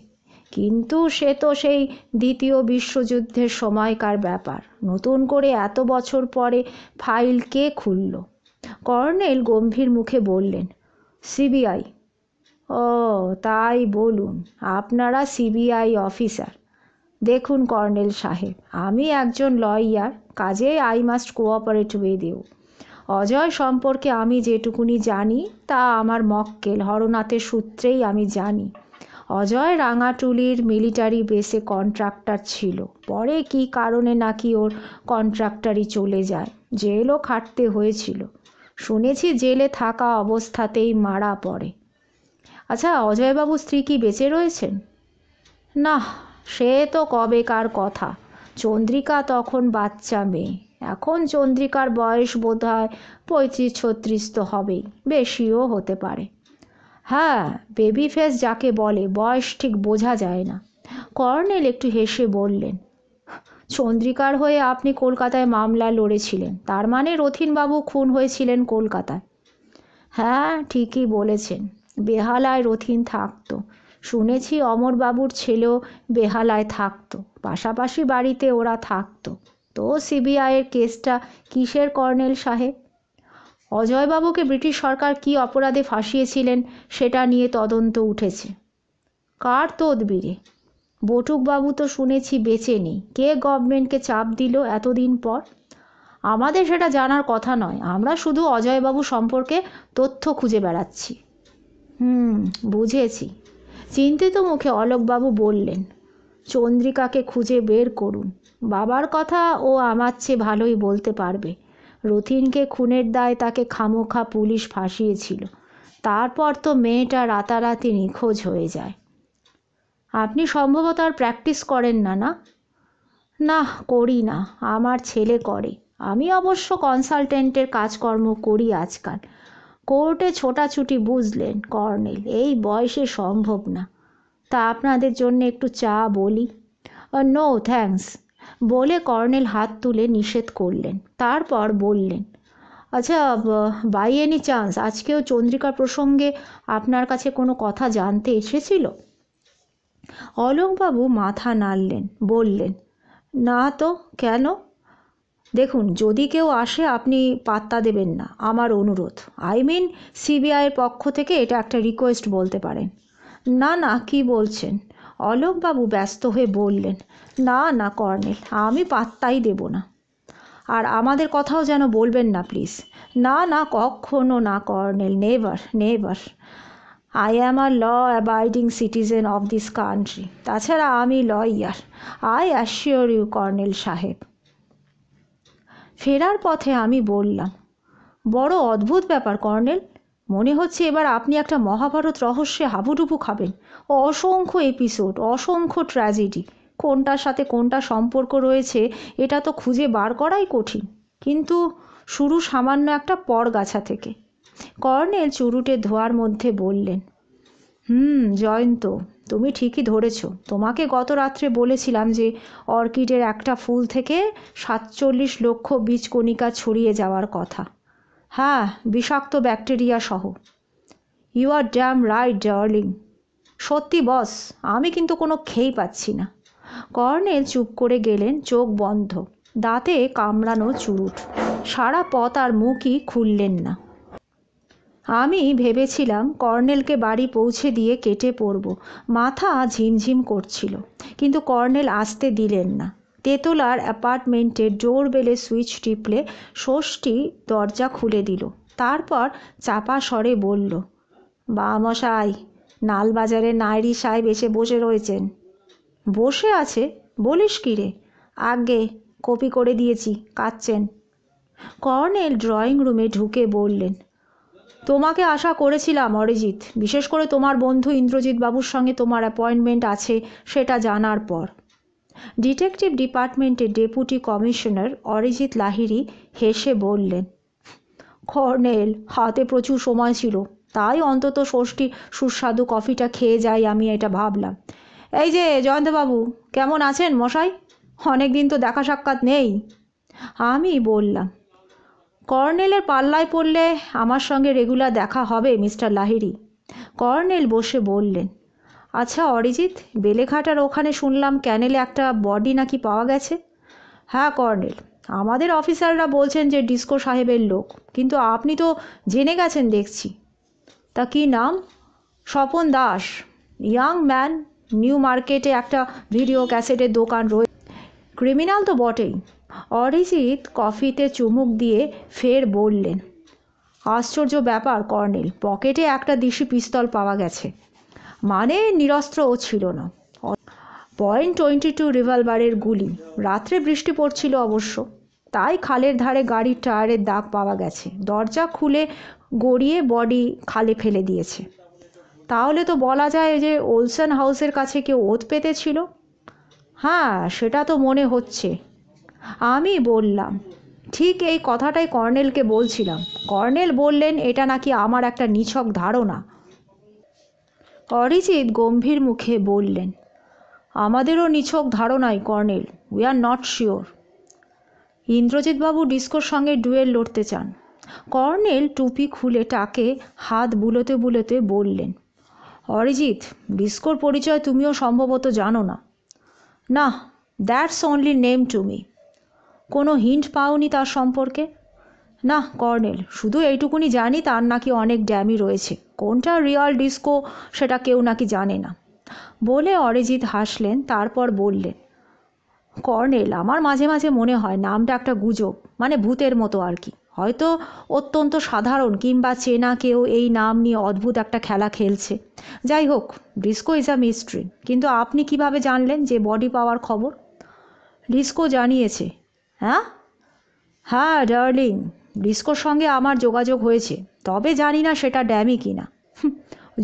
কিন্তু সে তো সেই দ্বিতীয় বিশ্বযুদ্ধের সময়কার ব্যাপার নতুন করে এত বছর পরে ফাইল কে খুলল কর্নেল গম্ভীর মুখে বললেন সিবিআই ও তাই বলুন আপনারা সিবিআই অফিসার দেখুন কর্নেল সাহেব আমি একজন লয়ার কাজেই I must cooperate with you Ajay সম্পর্কে আমি যেটুকুনি জানি তা আমার মক্কেল হরনাথের সূত্রেই আমি জানি অজয় রাঙাটুলির মিলিটারি বেসে কন্ট্রাক্টর ছিল পরে কি কারণে নাকি ওর কন্ট্রাক্টারই চলে যায় জেলও খাটতে হয়েছিল শুনেছি জেলে থাকা অবস্থাতেই মারা পড়ে আচ্ছা অজয়বাবু স্ত্রী কি বেঁচে রয়েছেন না সে তো কবেকার কথা চন্দ্রিকা তখন বাচ্চা মেয়ে এখন চন্দ্রিকার বয়স বোধ হয় পঁয়ত্রিশ ছত্রিশ তো হবেই বেশিও হতে পারে হ্যাঁ বেবি ফেস যাকে বলে বয়স ঠিক বোঝা যায় না কর্নেল একটু হেসে বললেন চন্দ্রিকার হয়ে আপনি কলকাতায় মামলা লড়েছিলেন তার মানে রথিনবাবু খুন হয়েছিলেন কলকাতায় হ্যাঁ ঠিকই বলেছেন বেহালায় রথিন থাকতো শুনেছি অমরবাবুর ছেলেও বেহালায় থাকত পাশাপাশি বাড়িতে ওরা থাকত তো সিবিআইয়ের কেসটা কিসের কর্নেল সাহেব অজয়বাবুকে ব্রিটিশ সরকার কি অপরাধে ফাঁসিয়েছিলেন সেটা নিয়ে তদন্ত উঠেছে কার তদবিরে বটুকবাবু তো শুনেছি বেঁচে নেই কে গভর্নমেন্টকে চাপ দিল এতদিন পর আমাদের সেটা জানার কথা নয় আমরা শুধু অজয়বাবু সম্পর্কে তথ্য খুঁজে বেড়াচ্ছি হুম বুঝেছি চিন্তিত মুখে অলোকবাবু বললেন চন্দ্রিকাকে খুঁজে বের করুন বাবার কথা ও আমার চেয়ে ভালোই বলতে পারবে রথিনকে খুনের দায় তাকে খামোখা পুলিশ ফাঁসিয়েছিল তারপর তো মেয়েটা রাতারাতি নিখোঁজ হয়ে যায় আপনি সম্ভবত আর প্র্যাকটিস করেন না না না করি না আমার ছেলে করে আমি অবশ্য কনসালটেন্টের কাজকর্ম করি আজকাল কোর্টে ছোটাছুটি বুঝলেন কর্নেল এই বয়সে সম্ভব না তা আপনাদের জন্য একটু চা বলি নো থ্যাংকস বলে কর্নেল হাত তুলে নিষেধ করলেন তারপর বললেন আচ্ছা বাই এনি চান্স আজকেও চন্দ্রিকা প্রসঙ্গে আপনার কাছে কোনো কথা জানতে এসেছিল অলোকবাবু মাথা নাড়লেন বললেন না তো কেন দেখুন যদি কেউ আসে আপনি পাত্তা দেবেন না আমার অনুরোধ আই মিন সিবিআইয়ের পক্ষ থেকে এটা একটা রিকোয়েস্ট বলতে পারেন না না কী বলছেন অলোকবাবু ব্যস্ত হয়ে বললেন না না কর্নেল আমি পাত্তাই দেব না আর আমাদের কথাও যেন বলবেন না প্লিজ না না কক্ষণও না colonel never never I am a law abiding citizen of this country তাছাড়া আমি lawyer I assure you colonel সাহেব ফেরার পথে আমি বললাম বড় অদ্ভুত ব্যাপার কর্নেল মনে হচ্ছে এবার আপনি একটা মহাভারত রহস্যে হাবুডুবু খাবেন অসংখ্য এপিসোড অসংখ্য ট্র্যাজেডি কোনটার সাথে কোনটা সম্পর্ক রয়েছে এটা তো খুঁজে বার করাই কঠিন কিন্তু শুরু সামান্য একটা পরগাছা থেকে কর্নেল চুরুটে ধোয়ার মধ্যে বললেন হুম জয়ন্ত তুমি ঠিকই ধরেছ তোমাকে গত রাত্রে বলেছিলাম যে অর্কিডের একটা ফুল থেকে সাতচল্লিশ লক্ষ বীজকণিকা ছড়িয়ে যাওয়ার কথা হ্যাঁ বিষাক্ত ব্যাকটেরিয়া সহ you are damn right darling সত্যি বস আমি কিন্তু কোনো খেই পাচ্ছি না কর্নেল চুপ করে গেলেন চোখ বন্ধ দাঁতে কামড়ানো চুরুট সারা পথ আর মুখই খুললেন না আমি ভেবেছিলাম কর্নেলকে বাড়ি পৌঁছে দিয়ে কেটে পড়ব মাথা ঝিমঝিম করছিল কিন্তু কর্নেল আসতে দিলেন না তেতলার অ্যাপার্টমেন্টের জোর বেলে সুইচ টিপলে ষষ্ঠী দরজা খুলে দিল তারপর চাপা স্বরে বলল বা মশাই নালবাজারে নাইরি সাহেব এসে বসে রয়েছেন বসে আছে বলিস কি রে আগে কপি করে দিয়েছি কাচ্ছেন কর্নেল ড্রয়িং রুমে ঢুকে বললেন তোমাকে আশা করেছিলাম অরিজিৎ বিশেষ করে তোমার বন্ধু ইন্দ্রজিৎ বাবুর সঙ্গে তোমার অ্যাপয়েন্টমেন্ট আছে সেটা জানার পর ডিটেকটিভ ডিপার্টমেন্টের ডেপুটি কমিশনার অরিজিৎ লাহিরি হেসে বললেন খর্নেল হাতে প্রচুর সময় ছিল তাই অন্তত ষষ্ঠী সুস্বাদু কফিটা খেয়ে যাই আমি এটা ভাবলাম এই যে জয়ন্তবাবু কেমন আছেন মশাই অনেক দিন তো দেখা সাক্ষাৎ নেই আমি বললাম কর্নেলের পাল্লায় পড়লে আমার সঙ্গে রেগুলার দেখা হবে মিস্টার লাহিরি কর্নেল বসে বললেন আচ্ছা অরিজিৎ বেলেঘাটার ওখানে শুনলাম ক্যানেলে একটা বডি নাকি পাওয়া গেছে হ্যাঁ কর্নেল আমাদের অফিসাররা বলছেন যে ডিস্কো সাহেবের লোক কিন্তু আপনি তো জেনে গেছেন দেখছি তা কি নাম Swapan Das young man New মার্কেটে একটা ভিডিও ক্যাসেটের দোকান রয়ে ক্রিমিনাল তো বটেই অরিজিৎ কফিতে চুমুক দিয়ে ফের বললেন আশ্চর্য ব্যাপার কর্নেল পকেটে একটা দেশি পিস্তল পাওয়া গেছে মানে নিরস্ত্র ও ছিল না পয়েন্ট টোয়েন্টি টু রিভলভারের গুলি রাত্রে বৃষ্টি পড়ছিল অবশ্য তাই খালের ধারে গাড়ির টায়ারের দাগ পাওয়া গেছে দরজা খুলে গড়িয়ে বডি খালে ফেলে দিয়েছে তাহলে তো বলা যায় যে ওলসন হাউসের কাছে কেউ ওত পেতেছিল হ্যাঁ সেটা তো মনে হচ্ছে আমি বললাম ঠিক এই কথাটাই কর্নেলকে বলছিলাম কর্নেল বললেন এটা নাকি আমার একটা নিছক ধারণা অরিজিৎ গম্ভীর মুখে বললেন আমাদেরও নিছক ধারণাই colonel we are not sure ইন্দ্রজিৎবাবু ডিস্কোর সঙ্গে ডুয়েল লড়তে চান কর্নেল টুপি খুলে টাকে হাত বুলোতে বুলোতে বললেন অরিজিৎ ডিস্কোর পরিচয় তুমিও সম্ভবত জানো না না that's only name to me কোনো হিন্ট পাওনি তার সম্পর্কে না কর্নেল শুধু এইটুকুনি জানি তার নাকি অনেক ড্যামি রয়েছে কোনটা রিয়াল ডিস্কো সেটা কেউ নাকি জানে না বলে অরিজিৎ হাসলেন তারপর বললেন কর্নেল আমার মাঝে মাঝে মনে হয় নামটা একটা গুজব মানে ভূতের মতো আর কি হয়তো অত্যন্ত সাধারণ কিংবা চেনা কেউ এই নাম নিয়ে অদ্ভুত একটা খেলা খেলছে যাই হোক ডিস্কো ইজ আ মিস্ট্রি কিন্তু আপনি কিভাবে জানলেন যে বডি পাওয়ার খবর ডিস্কো জানিয়েছে হ্যাঁ হ্যাঁ ডার্লিং ডিস্কোর সঙ্গে আমার যোগাযোগ হয়েছে তবে জানি না সেটা ড্যামি কি না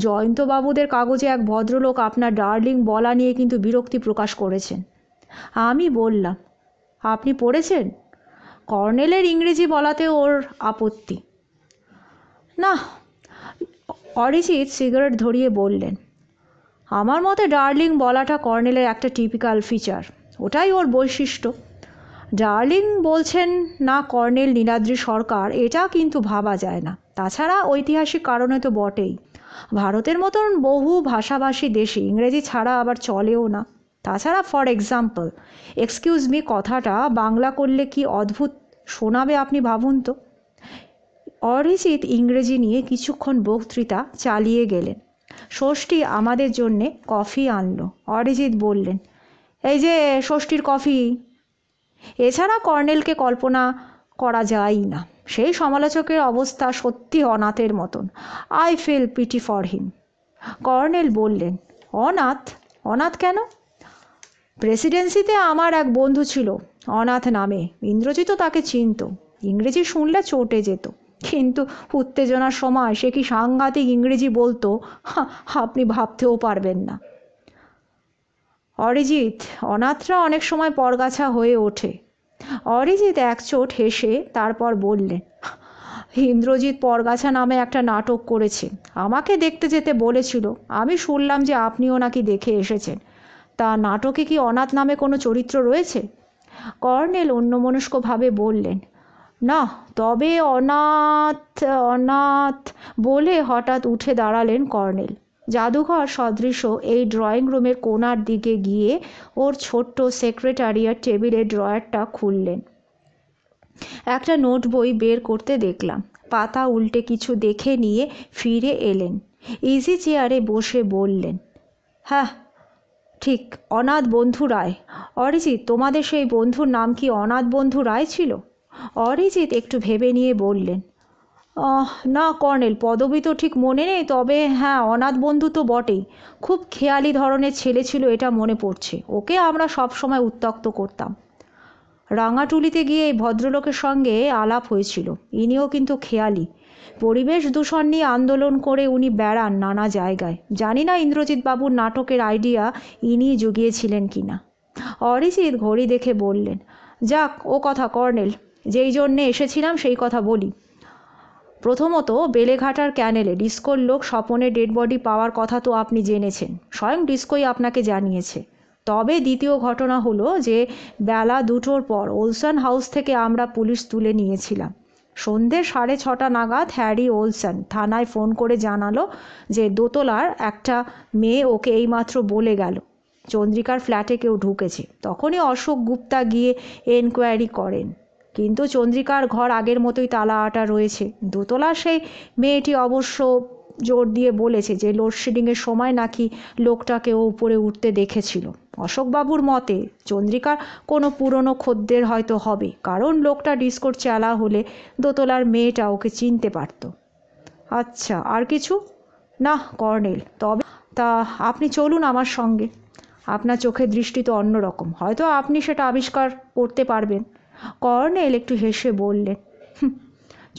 জয়ন্তবাবুদের কাগজে এক ভদ্রলোক আপনার ডার্লিং বলা নিয়ে কিন্তু বিরক্তি প্রকাশ করেছেন আমি বললাম আপনি পড়েছেন কর্নেলের ইংরেজি বলাতে ওর আপত্তি না অরিজিৎ সিগারেট ধরিয়ে বললেন আমার মতে ডার্লিং বলাটা কর্নেলের একটা টিপিক্যাল ফিচার ওটাই ওর বৈশিষ্ট্য ডার্লিং বলছেন না কর্নেল নীলাদ্রি সরকার এটা কিন্তু ভাবা যায় না তাছাড়া ঐতিহাসিক কারণে তো বটেই ভারতের মতন বহু ভাষাভাষী দেশে ইংরেজি ছাড়া আবার চলেও না তাছাড়া ফর এক্সাম্পল এক্সকিউজ মি কথাটা বাংলা করলে কি অদ্ভুত শোনাবে আপনি ভাবুন তো অরিজিৎ ইংরেজি নিয়ে কিছুক্ষণ বক্তৃতা চালিয়ে গেলেন ষষ্ঠী আমাদের জন্যে কফি আনলো অরিজিৎ বললেন এই যে ষষ্ঠীর কফি এছাড়া কর্নেলকে কল্পনা করা যায়ই না সেই সমালোচকের অবস্থা সত্যি অনাথের মতন I feel pity for him colonel বললেন অনাথ অনাথ কেন প্রেসিডেন্সিতে আমার এক বন্ধু ছিল অনাথ নামে ইন্দ্রজিৎ তাকে চিনত ইংরেজি শুনলে চটে যেত কিন্তু উত্তেজনার সময় সে কি সাংঘাতিক ইংরেজি বলতো আপনি ভাবতেও পারবেন না অরিজিৎ অনাথরা অনেক সময় পরগাছা হয়ে ওঠে অরিজিৎ এক চোট হেসে তারপর বললেন ইন্দ্রজিৎ পরগাছা নামে একটা নাটক করেছে আমাকে দেখতে যেতে বলেছিল আমি শুনলাম যে আপনিও নাকি দেখে এসেছেন তা নাটকে কি অনাথ নামে কোনো চরিত্র রয়েছে কর্নেল অন্যমনস্কভাবে বললেন না তবে অনাথ অনাথ বলে হঠাৎ উঠে দাঁড়ালেন কর্নেল জাদুঘর সদৃশ এই ড্রয়িং রুমের কোনার দিকে গিয়ে ওর ছোট্ট সেক্রেটারিয়ার টেবিলের ড্রয়ারটা খুললেন একটা নোট বই বের করতে দেখলাম পাতা উল্টে কিছু দেখে নিয়ে ফিরে এলেন ইজি চেয়ারে বসে বললেন হ্যাঁ ঠিক অনাথ বন্ধু রায় অরিজিৎ তোমাদের সেই বন্ধুর নাম কি অনাথ বন্ধু রায় ছিল অরিজিৎ একটু ভেবে নিয়ে বললেন না কর্নেল পদবি তো ঠিক মনে নেই তবে হ্যাঁ অনাথ বন্ধু তো বটেই খুব খেয়ালি ধরনের ছেলে ছিল এটা মনে পড়ছে ওকে আমরা সব সময় উত্ত্যক্ত করতাম রাঙাটুলিতে গিয়ে এই ভদ্রলোকের সঙ্গে আলাপ হয়েছিল ইনিও কিন্তু খেয়ালি পরিবেশ দূষণ নিয়ে আন্দোলন করে উনি বেড়ান নানা জায়গায় জানি না ইন্দ্রজিৎ বাবুর নাটকের আইডিয়া ইনি জুগিয়েছিলেন কি না অরিজিৎ ঘড়ি দেখে বললেন যাক ও কথা কর্নেল যেই জন্যে এসেছিলাম সেই কথা বলি প্রথমত বেলেঘাটার ক্যানেলে ডিস্কোর লোক স্বপনের ডেড বডি পাওয়ার কথা তো আপনি জেনেছেন স্বয়ং ডিস্কোই আপনাকে জানিয়েছে তবে দ্বিতীয় ঘটনা হলো যে বেলা দুটোর পর ওলসন হাউস থেকে আমরা পুলিশ তুলে নিয়েছিলাম সন্ধে সাড়ে ছটা নাগাদ হ্যারি ওলসন থানায় ফোন করে জানালো যে দোতলার একটা মেয়ে ওকে এইমাত্র বলে গেল চন্দ্রিকার ফ্ল্যাটে কেউ ঢুকেছে তখনই অশোক গুপ্তা গিয়ে এনকোয়ারি করেন কিন্তু চন্দ্রিকার ঘর আগের মতোই তালা আটা রয়েছে দোতলা সেই মেয়েটি অবশ্য জোর দিয়ে বলেছে যে লোডশেডিংয়ের সময় নাকি লোকটাকে ও উপরে উঠতে দেখেছিল অশোকবাবুর মতে চন্দ্রিকার কোনো পুরনো খদ্দের হয়তো হবে কারণ লোকটা ডিস্কোর চালা হলে দোতলার মেয়েটা ওকে চিনতে পারত আচ্ছা আর কিছু না কর্নেল তবে তা আপনি চলুন আমার সঙ্গে আপনার চোখের দৃষ্টি তো অন্যরকম হয়তো আপনি সেটা আবিষ্কার করতে পারবেন কর্নেল একটু হেসে বললেন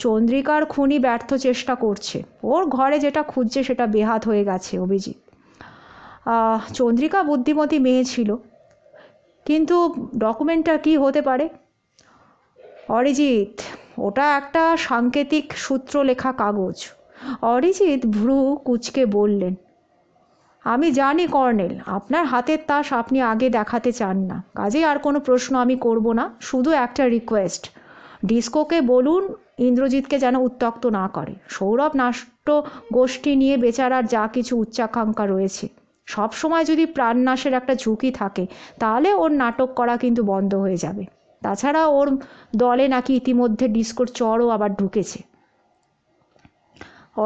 চন্দ্রিকার খুনি ব্যর্থ চেষ্টা করছে ওর ঘরে যেটা খুঁজছে সেটা বেহাত হয়ে গেছে অভিজিৎ চন্দ্রিকা বুদ্ধিমতী মেয়ে ছিল কিন্তু ডকুমেন্টটা কি হতে পারে অরিজিৎ ওটা একটা সাংকেতিক সূত্র লেখা কাগজ অরিজিৎ ভ্রু কুচকে বললেন আমি জানি কর্নেল আপনার হাতের তাস আপনি আগে দেখাতে চান না কাজেই আর কোনো প্রশ্ন আমি করব না শুধু একটা রিকোয়েস্ট ডিস্কোকে বলুন ইন্দ্রজিৎকে যেন উত্ত্যক্ত না করে সৌরভ নাট্য গোষ্ঠী নিয়ে বেচারার যা কিছু উচ্চাকাঙ্ক্ষা রয়েছে সব সময় যদি প্রাণনাশের একটা ঝুঁকি থাকে তাহলে ওর নাটক করা কিন্তু বন্ধ হয়ে যাবে তাছাড়া ওর দলে নাকি ইতিমধ্যে ডিস্কোর চরও আবার ঢুকেছে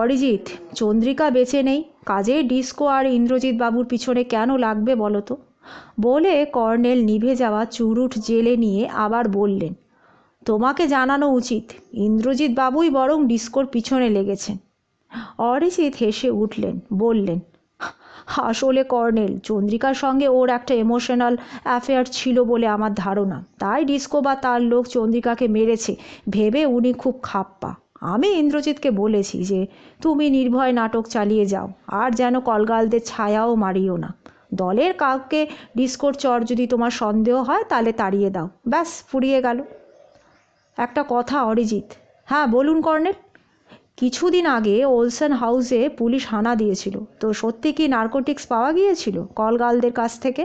অরিজিৎ চন্দ্রিকা বেঁচে নেই কাজেই ডিস্কো আর ইন্দ্রজিৎ বাবুর পিছনে কেন লাগবে বলো তো বলে কর্নেল নিভে যাওয়া চুরুট জেলে নিয়ে আবার বললেন তোমাকে জানানো উচিত ইন্দ্রজিৎ বাবুই বরং ডিস্কোর পিছনে লেগেছেন অরিজিৎ হেসে উঠলেন বললেন আসলে কর্নেল চন্দ্রিকার সঙ্গে ওর একটা ইমোশনাল অ্যাফেয়ার ছিল বলে আমার ধারণা তাই ডিস্কো বা তার লোক চন্দ্রিকাকে মেরেছে ভেবে উনি খুব খাপ্পা আমি ইন্দ্রজিৎকে বলেছি যে তুমি নির্ভয় নাটক চালিয়ে যাও আর যেন কলগালদের ছায়াও মারিও না দলের কাউকে ডিসকোর চর যদি তোমার সন্দেহ হয় তাহলে তাড়িয়ে দাও ব্যাস ফুরিয়ে গেল একটা কথা অরিজিৎ হ্যাঁ বলুন কর্নেল কিছুদিন আগে ওলসন হাউসে পুলিশ হানা দিয়েছিল তো সত্যি কি নার্কোটিক্স পাওয়া গিয়েছিল কলগালদের কাছ থেকে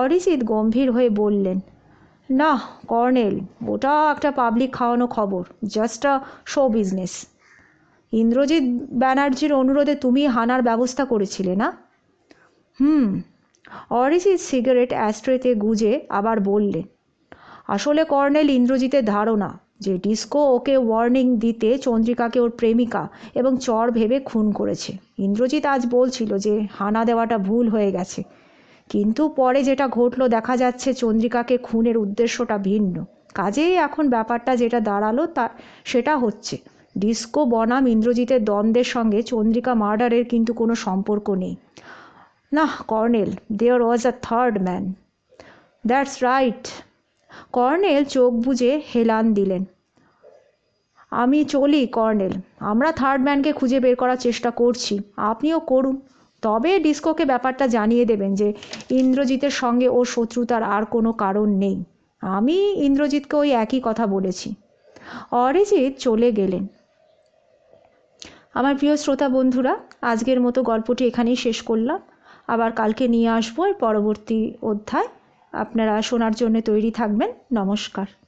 অরিজিৎ গম্ভীর হয়ে বললেন না কর্নেল ওটা একটা পাবলিক খাওয়ানো খবর just a show business Indrajit ব্যানার্জির অনুরোধে তুমি হানার ব্যবস্থা করেছিলে না হুম অরিজিৎ সিগারেট অ্যাস্ট্রেতে গুজে আবার বললেন আসলে কর্নেল ইন্দ্রজিতের ধারণা যে ডিস্কো ওকে ওয়ার্নিং দিতে চন্দ্রিকাকে ওর প্রেমিকা এবং চর ভেবে খুন করেছে ইন্দ্রজিৎ আজ বলছিল যে হানা দেওয়াটা ভুল হয়ে গেছে কিন্তু পরে যেটা ঘটলো দেখা যাচ্ছে চন্দ্রিকাকে খুনের উদ্দেশ্যটা ভিন্ন কাজেই এখন ব্যাপারটা যেটা দাঁড়ালো তা সেটা হচ্ছে ডিস্কো বনাম ইন্দ্রজিতের দ্বন্দ্বের সঙ্গে চন্দ্রিকা মার্ডারের কিন্তু কোনো সম্পর্ক নেই না colonel there was a third man that's right colonel চোখ বুঝে হেলান দিলেন আমি চলি কর্নেল আমরা থার্ড ম্যানকে খুঁজে বের করার চেষ্টা করছি আপনিও করুন তবে ডিস্কোকে ব্যাপারটা জানিয়ে দেবেন যে ইন্দ্রজিতের সঙ্গে ওর শত্রুতার আর কোনো কারণ নেই আমি ইন্দ্রজিৎকে ওই একই কথা বলেছি অরিজিৎ চলে গেলেন আমার প্রিয় শ্রোতা বন্ধুরা আজকের মতো গল্পটি এখানেই শেষ করলাম আবার কালকে নিয়ে আসবো এর পরবর্তী অধ্যায় আপনারা শোনার জন্য তৈরি থাকবেন নমস্কার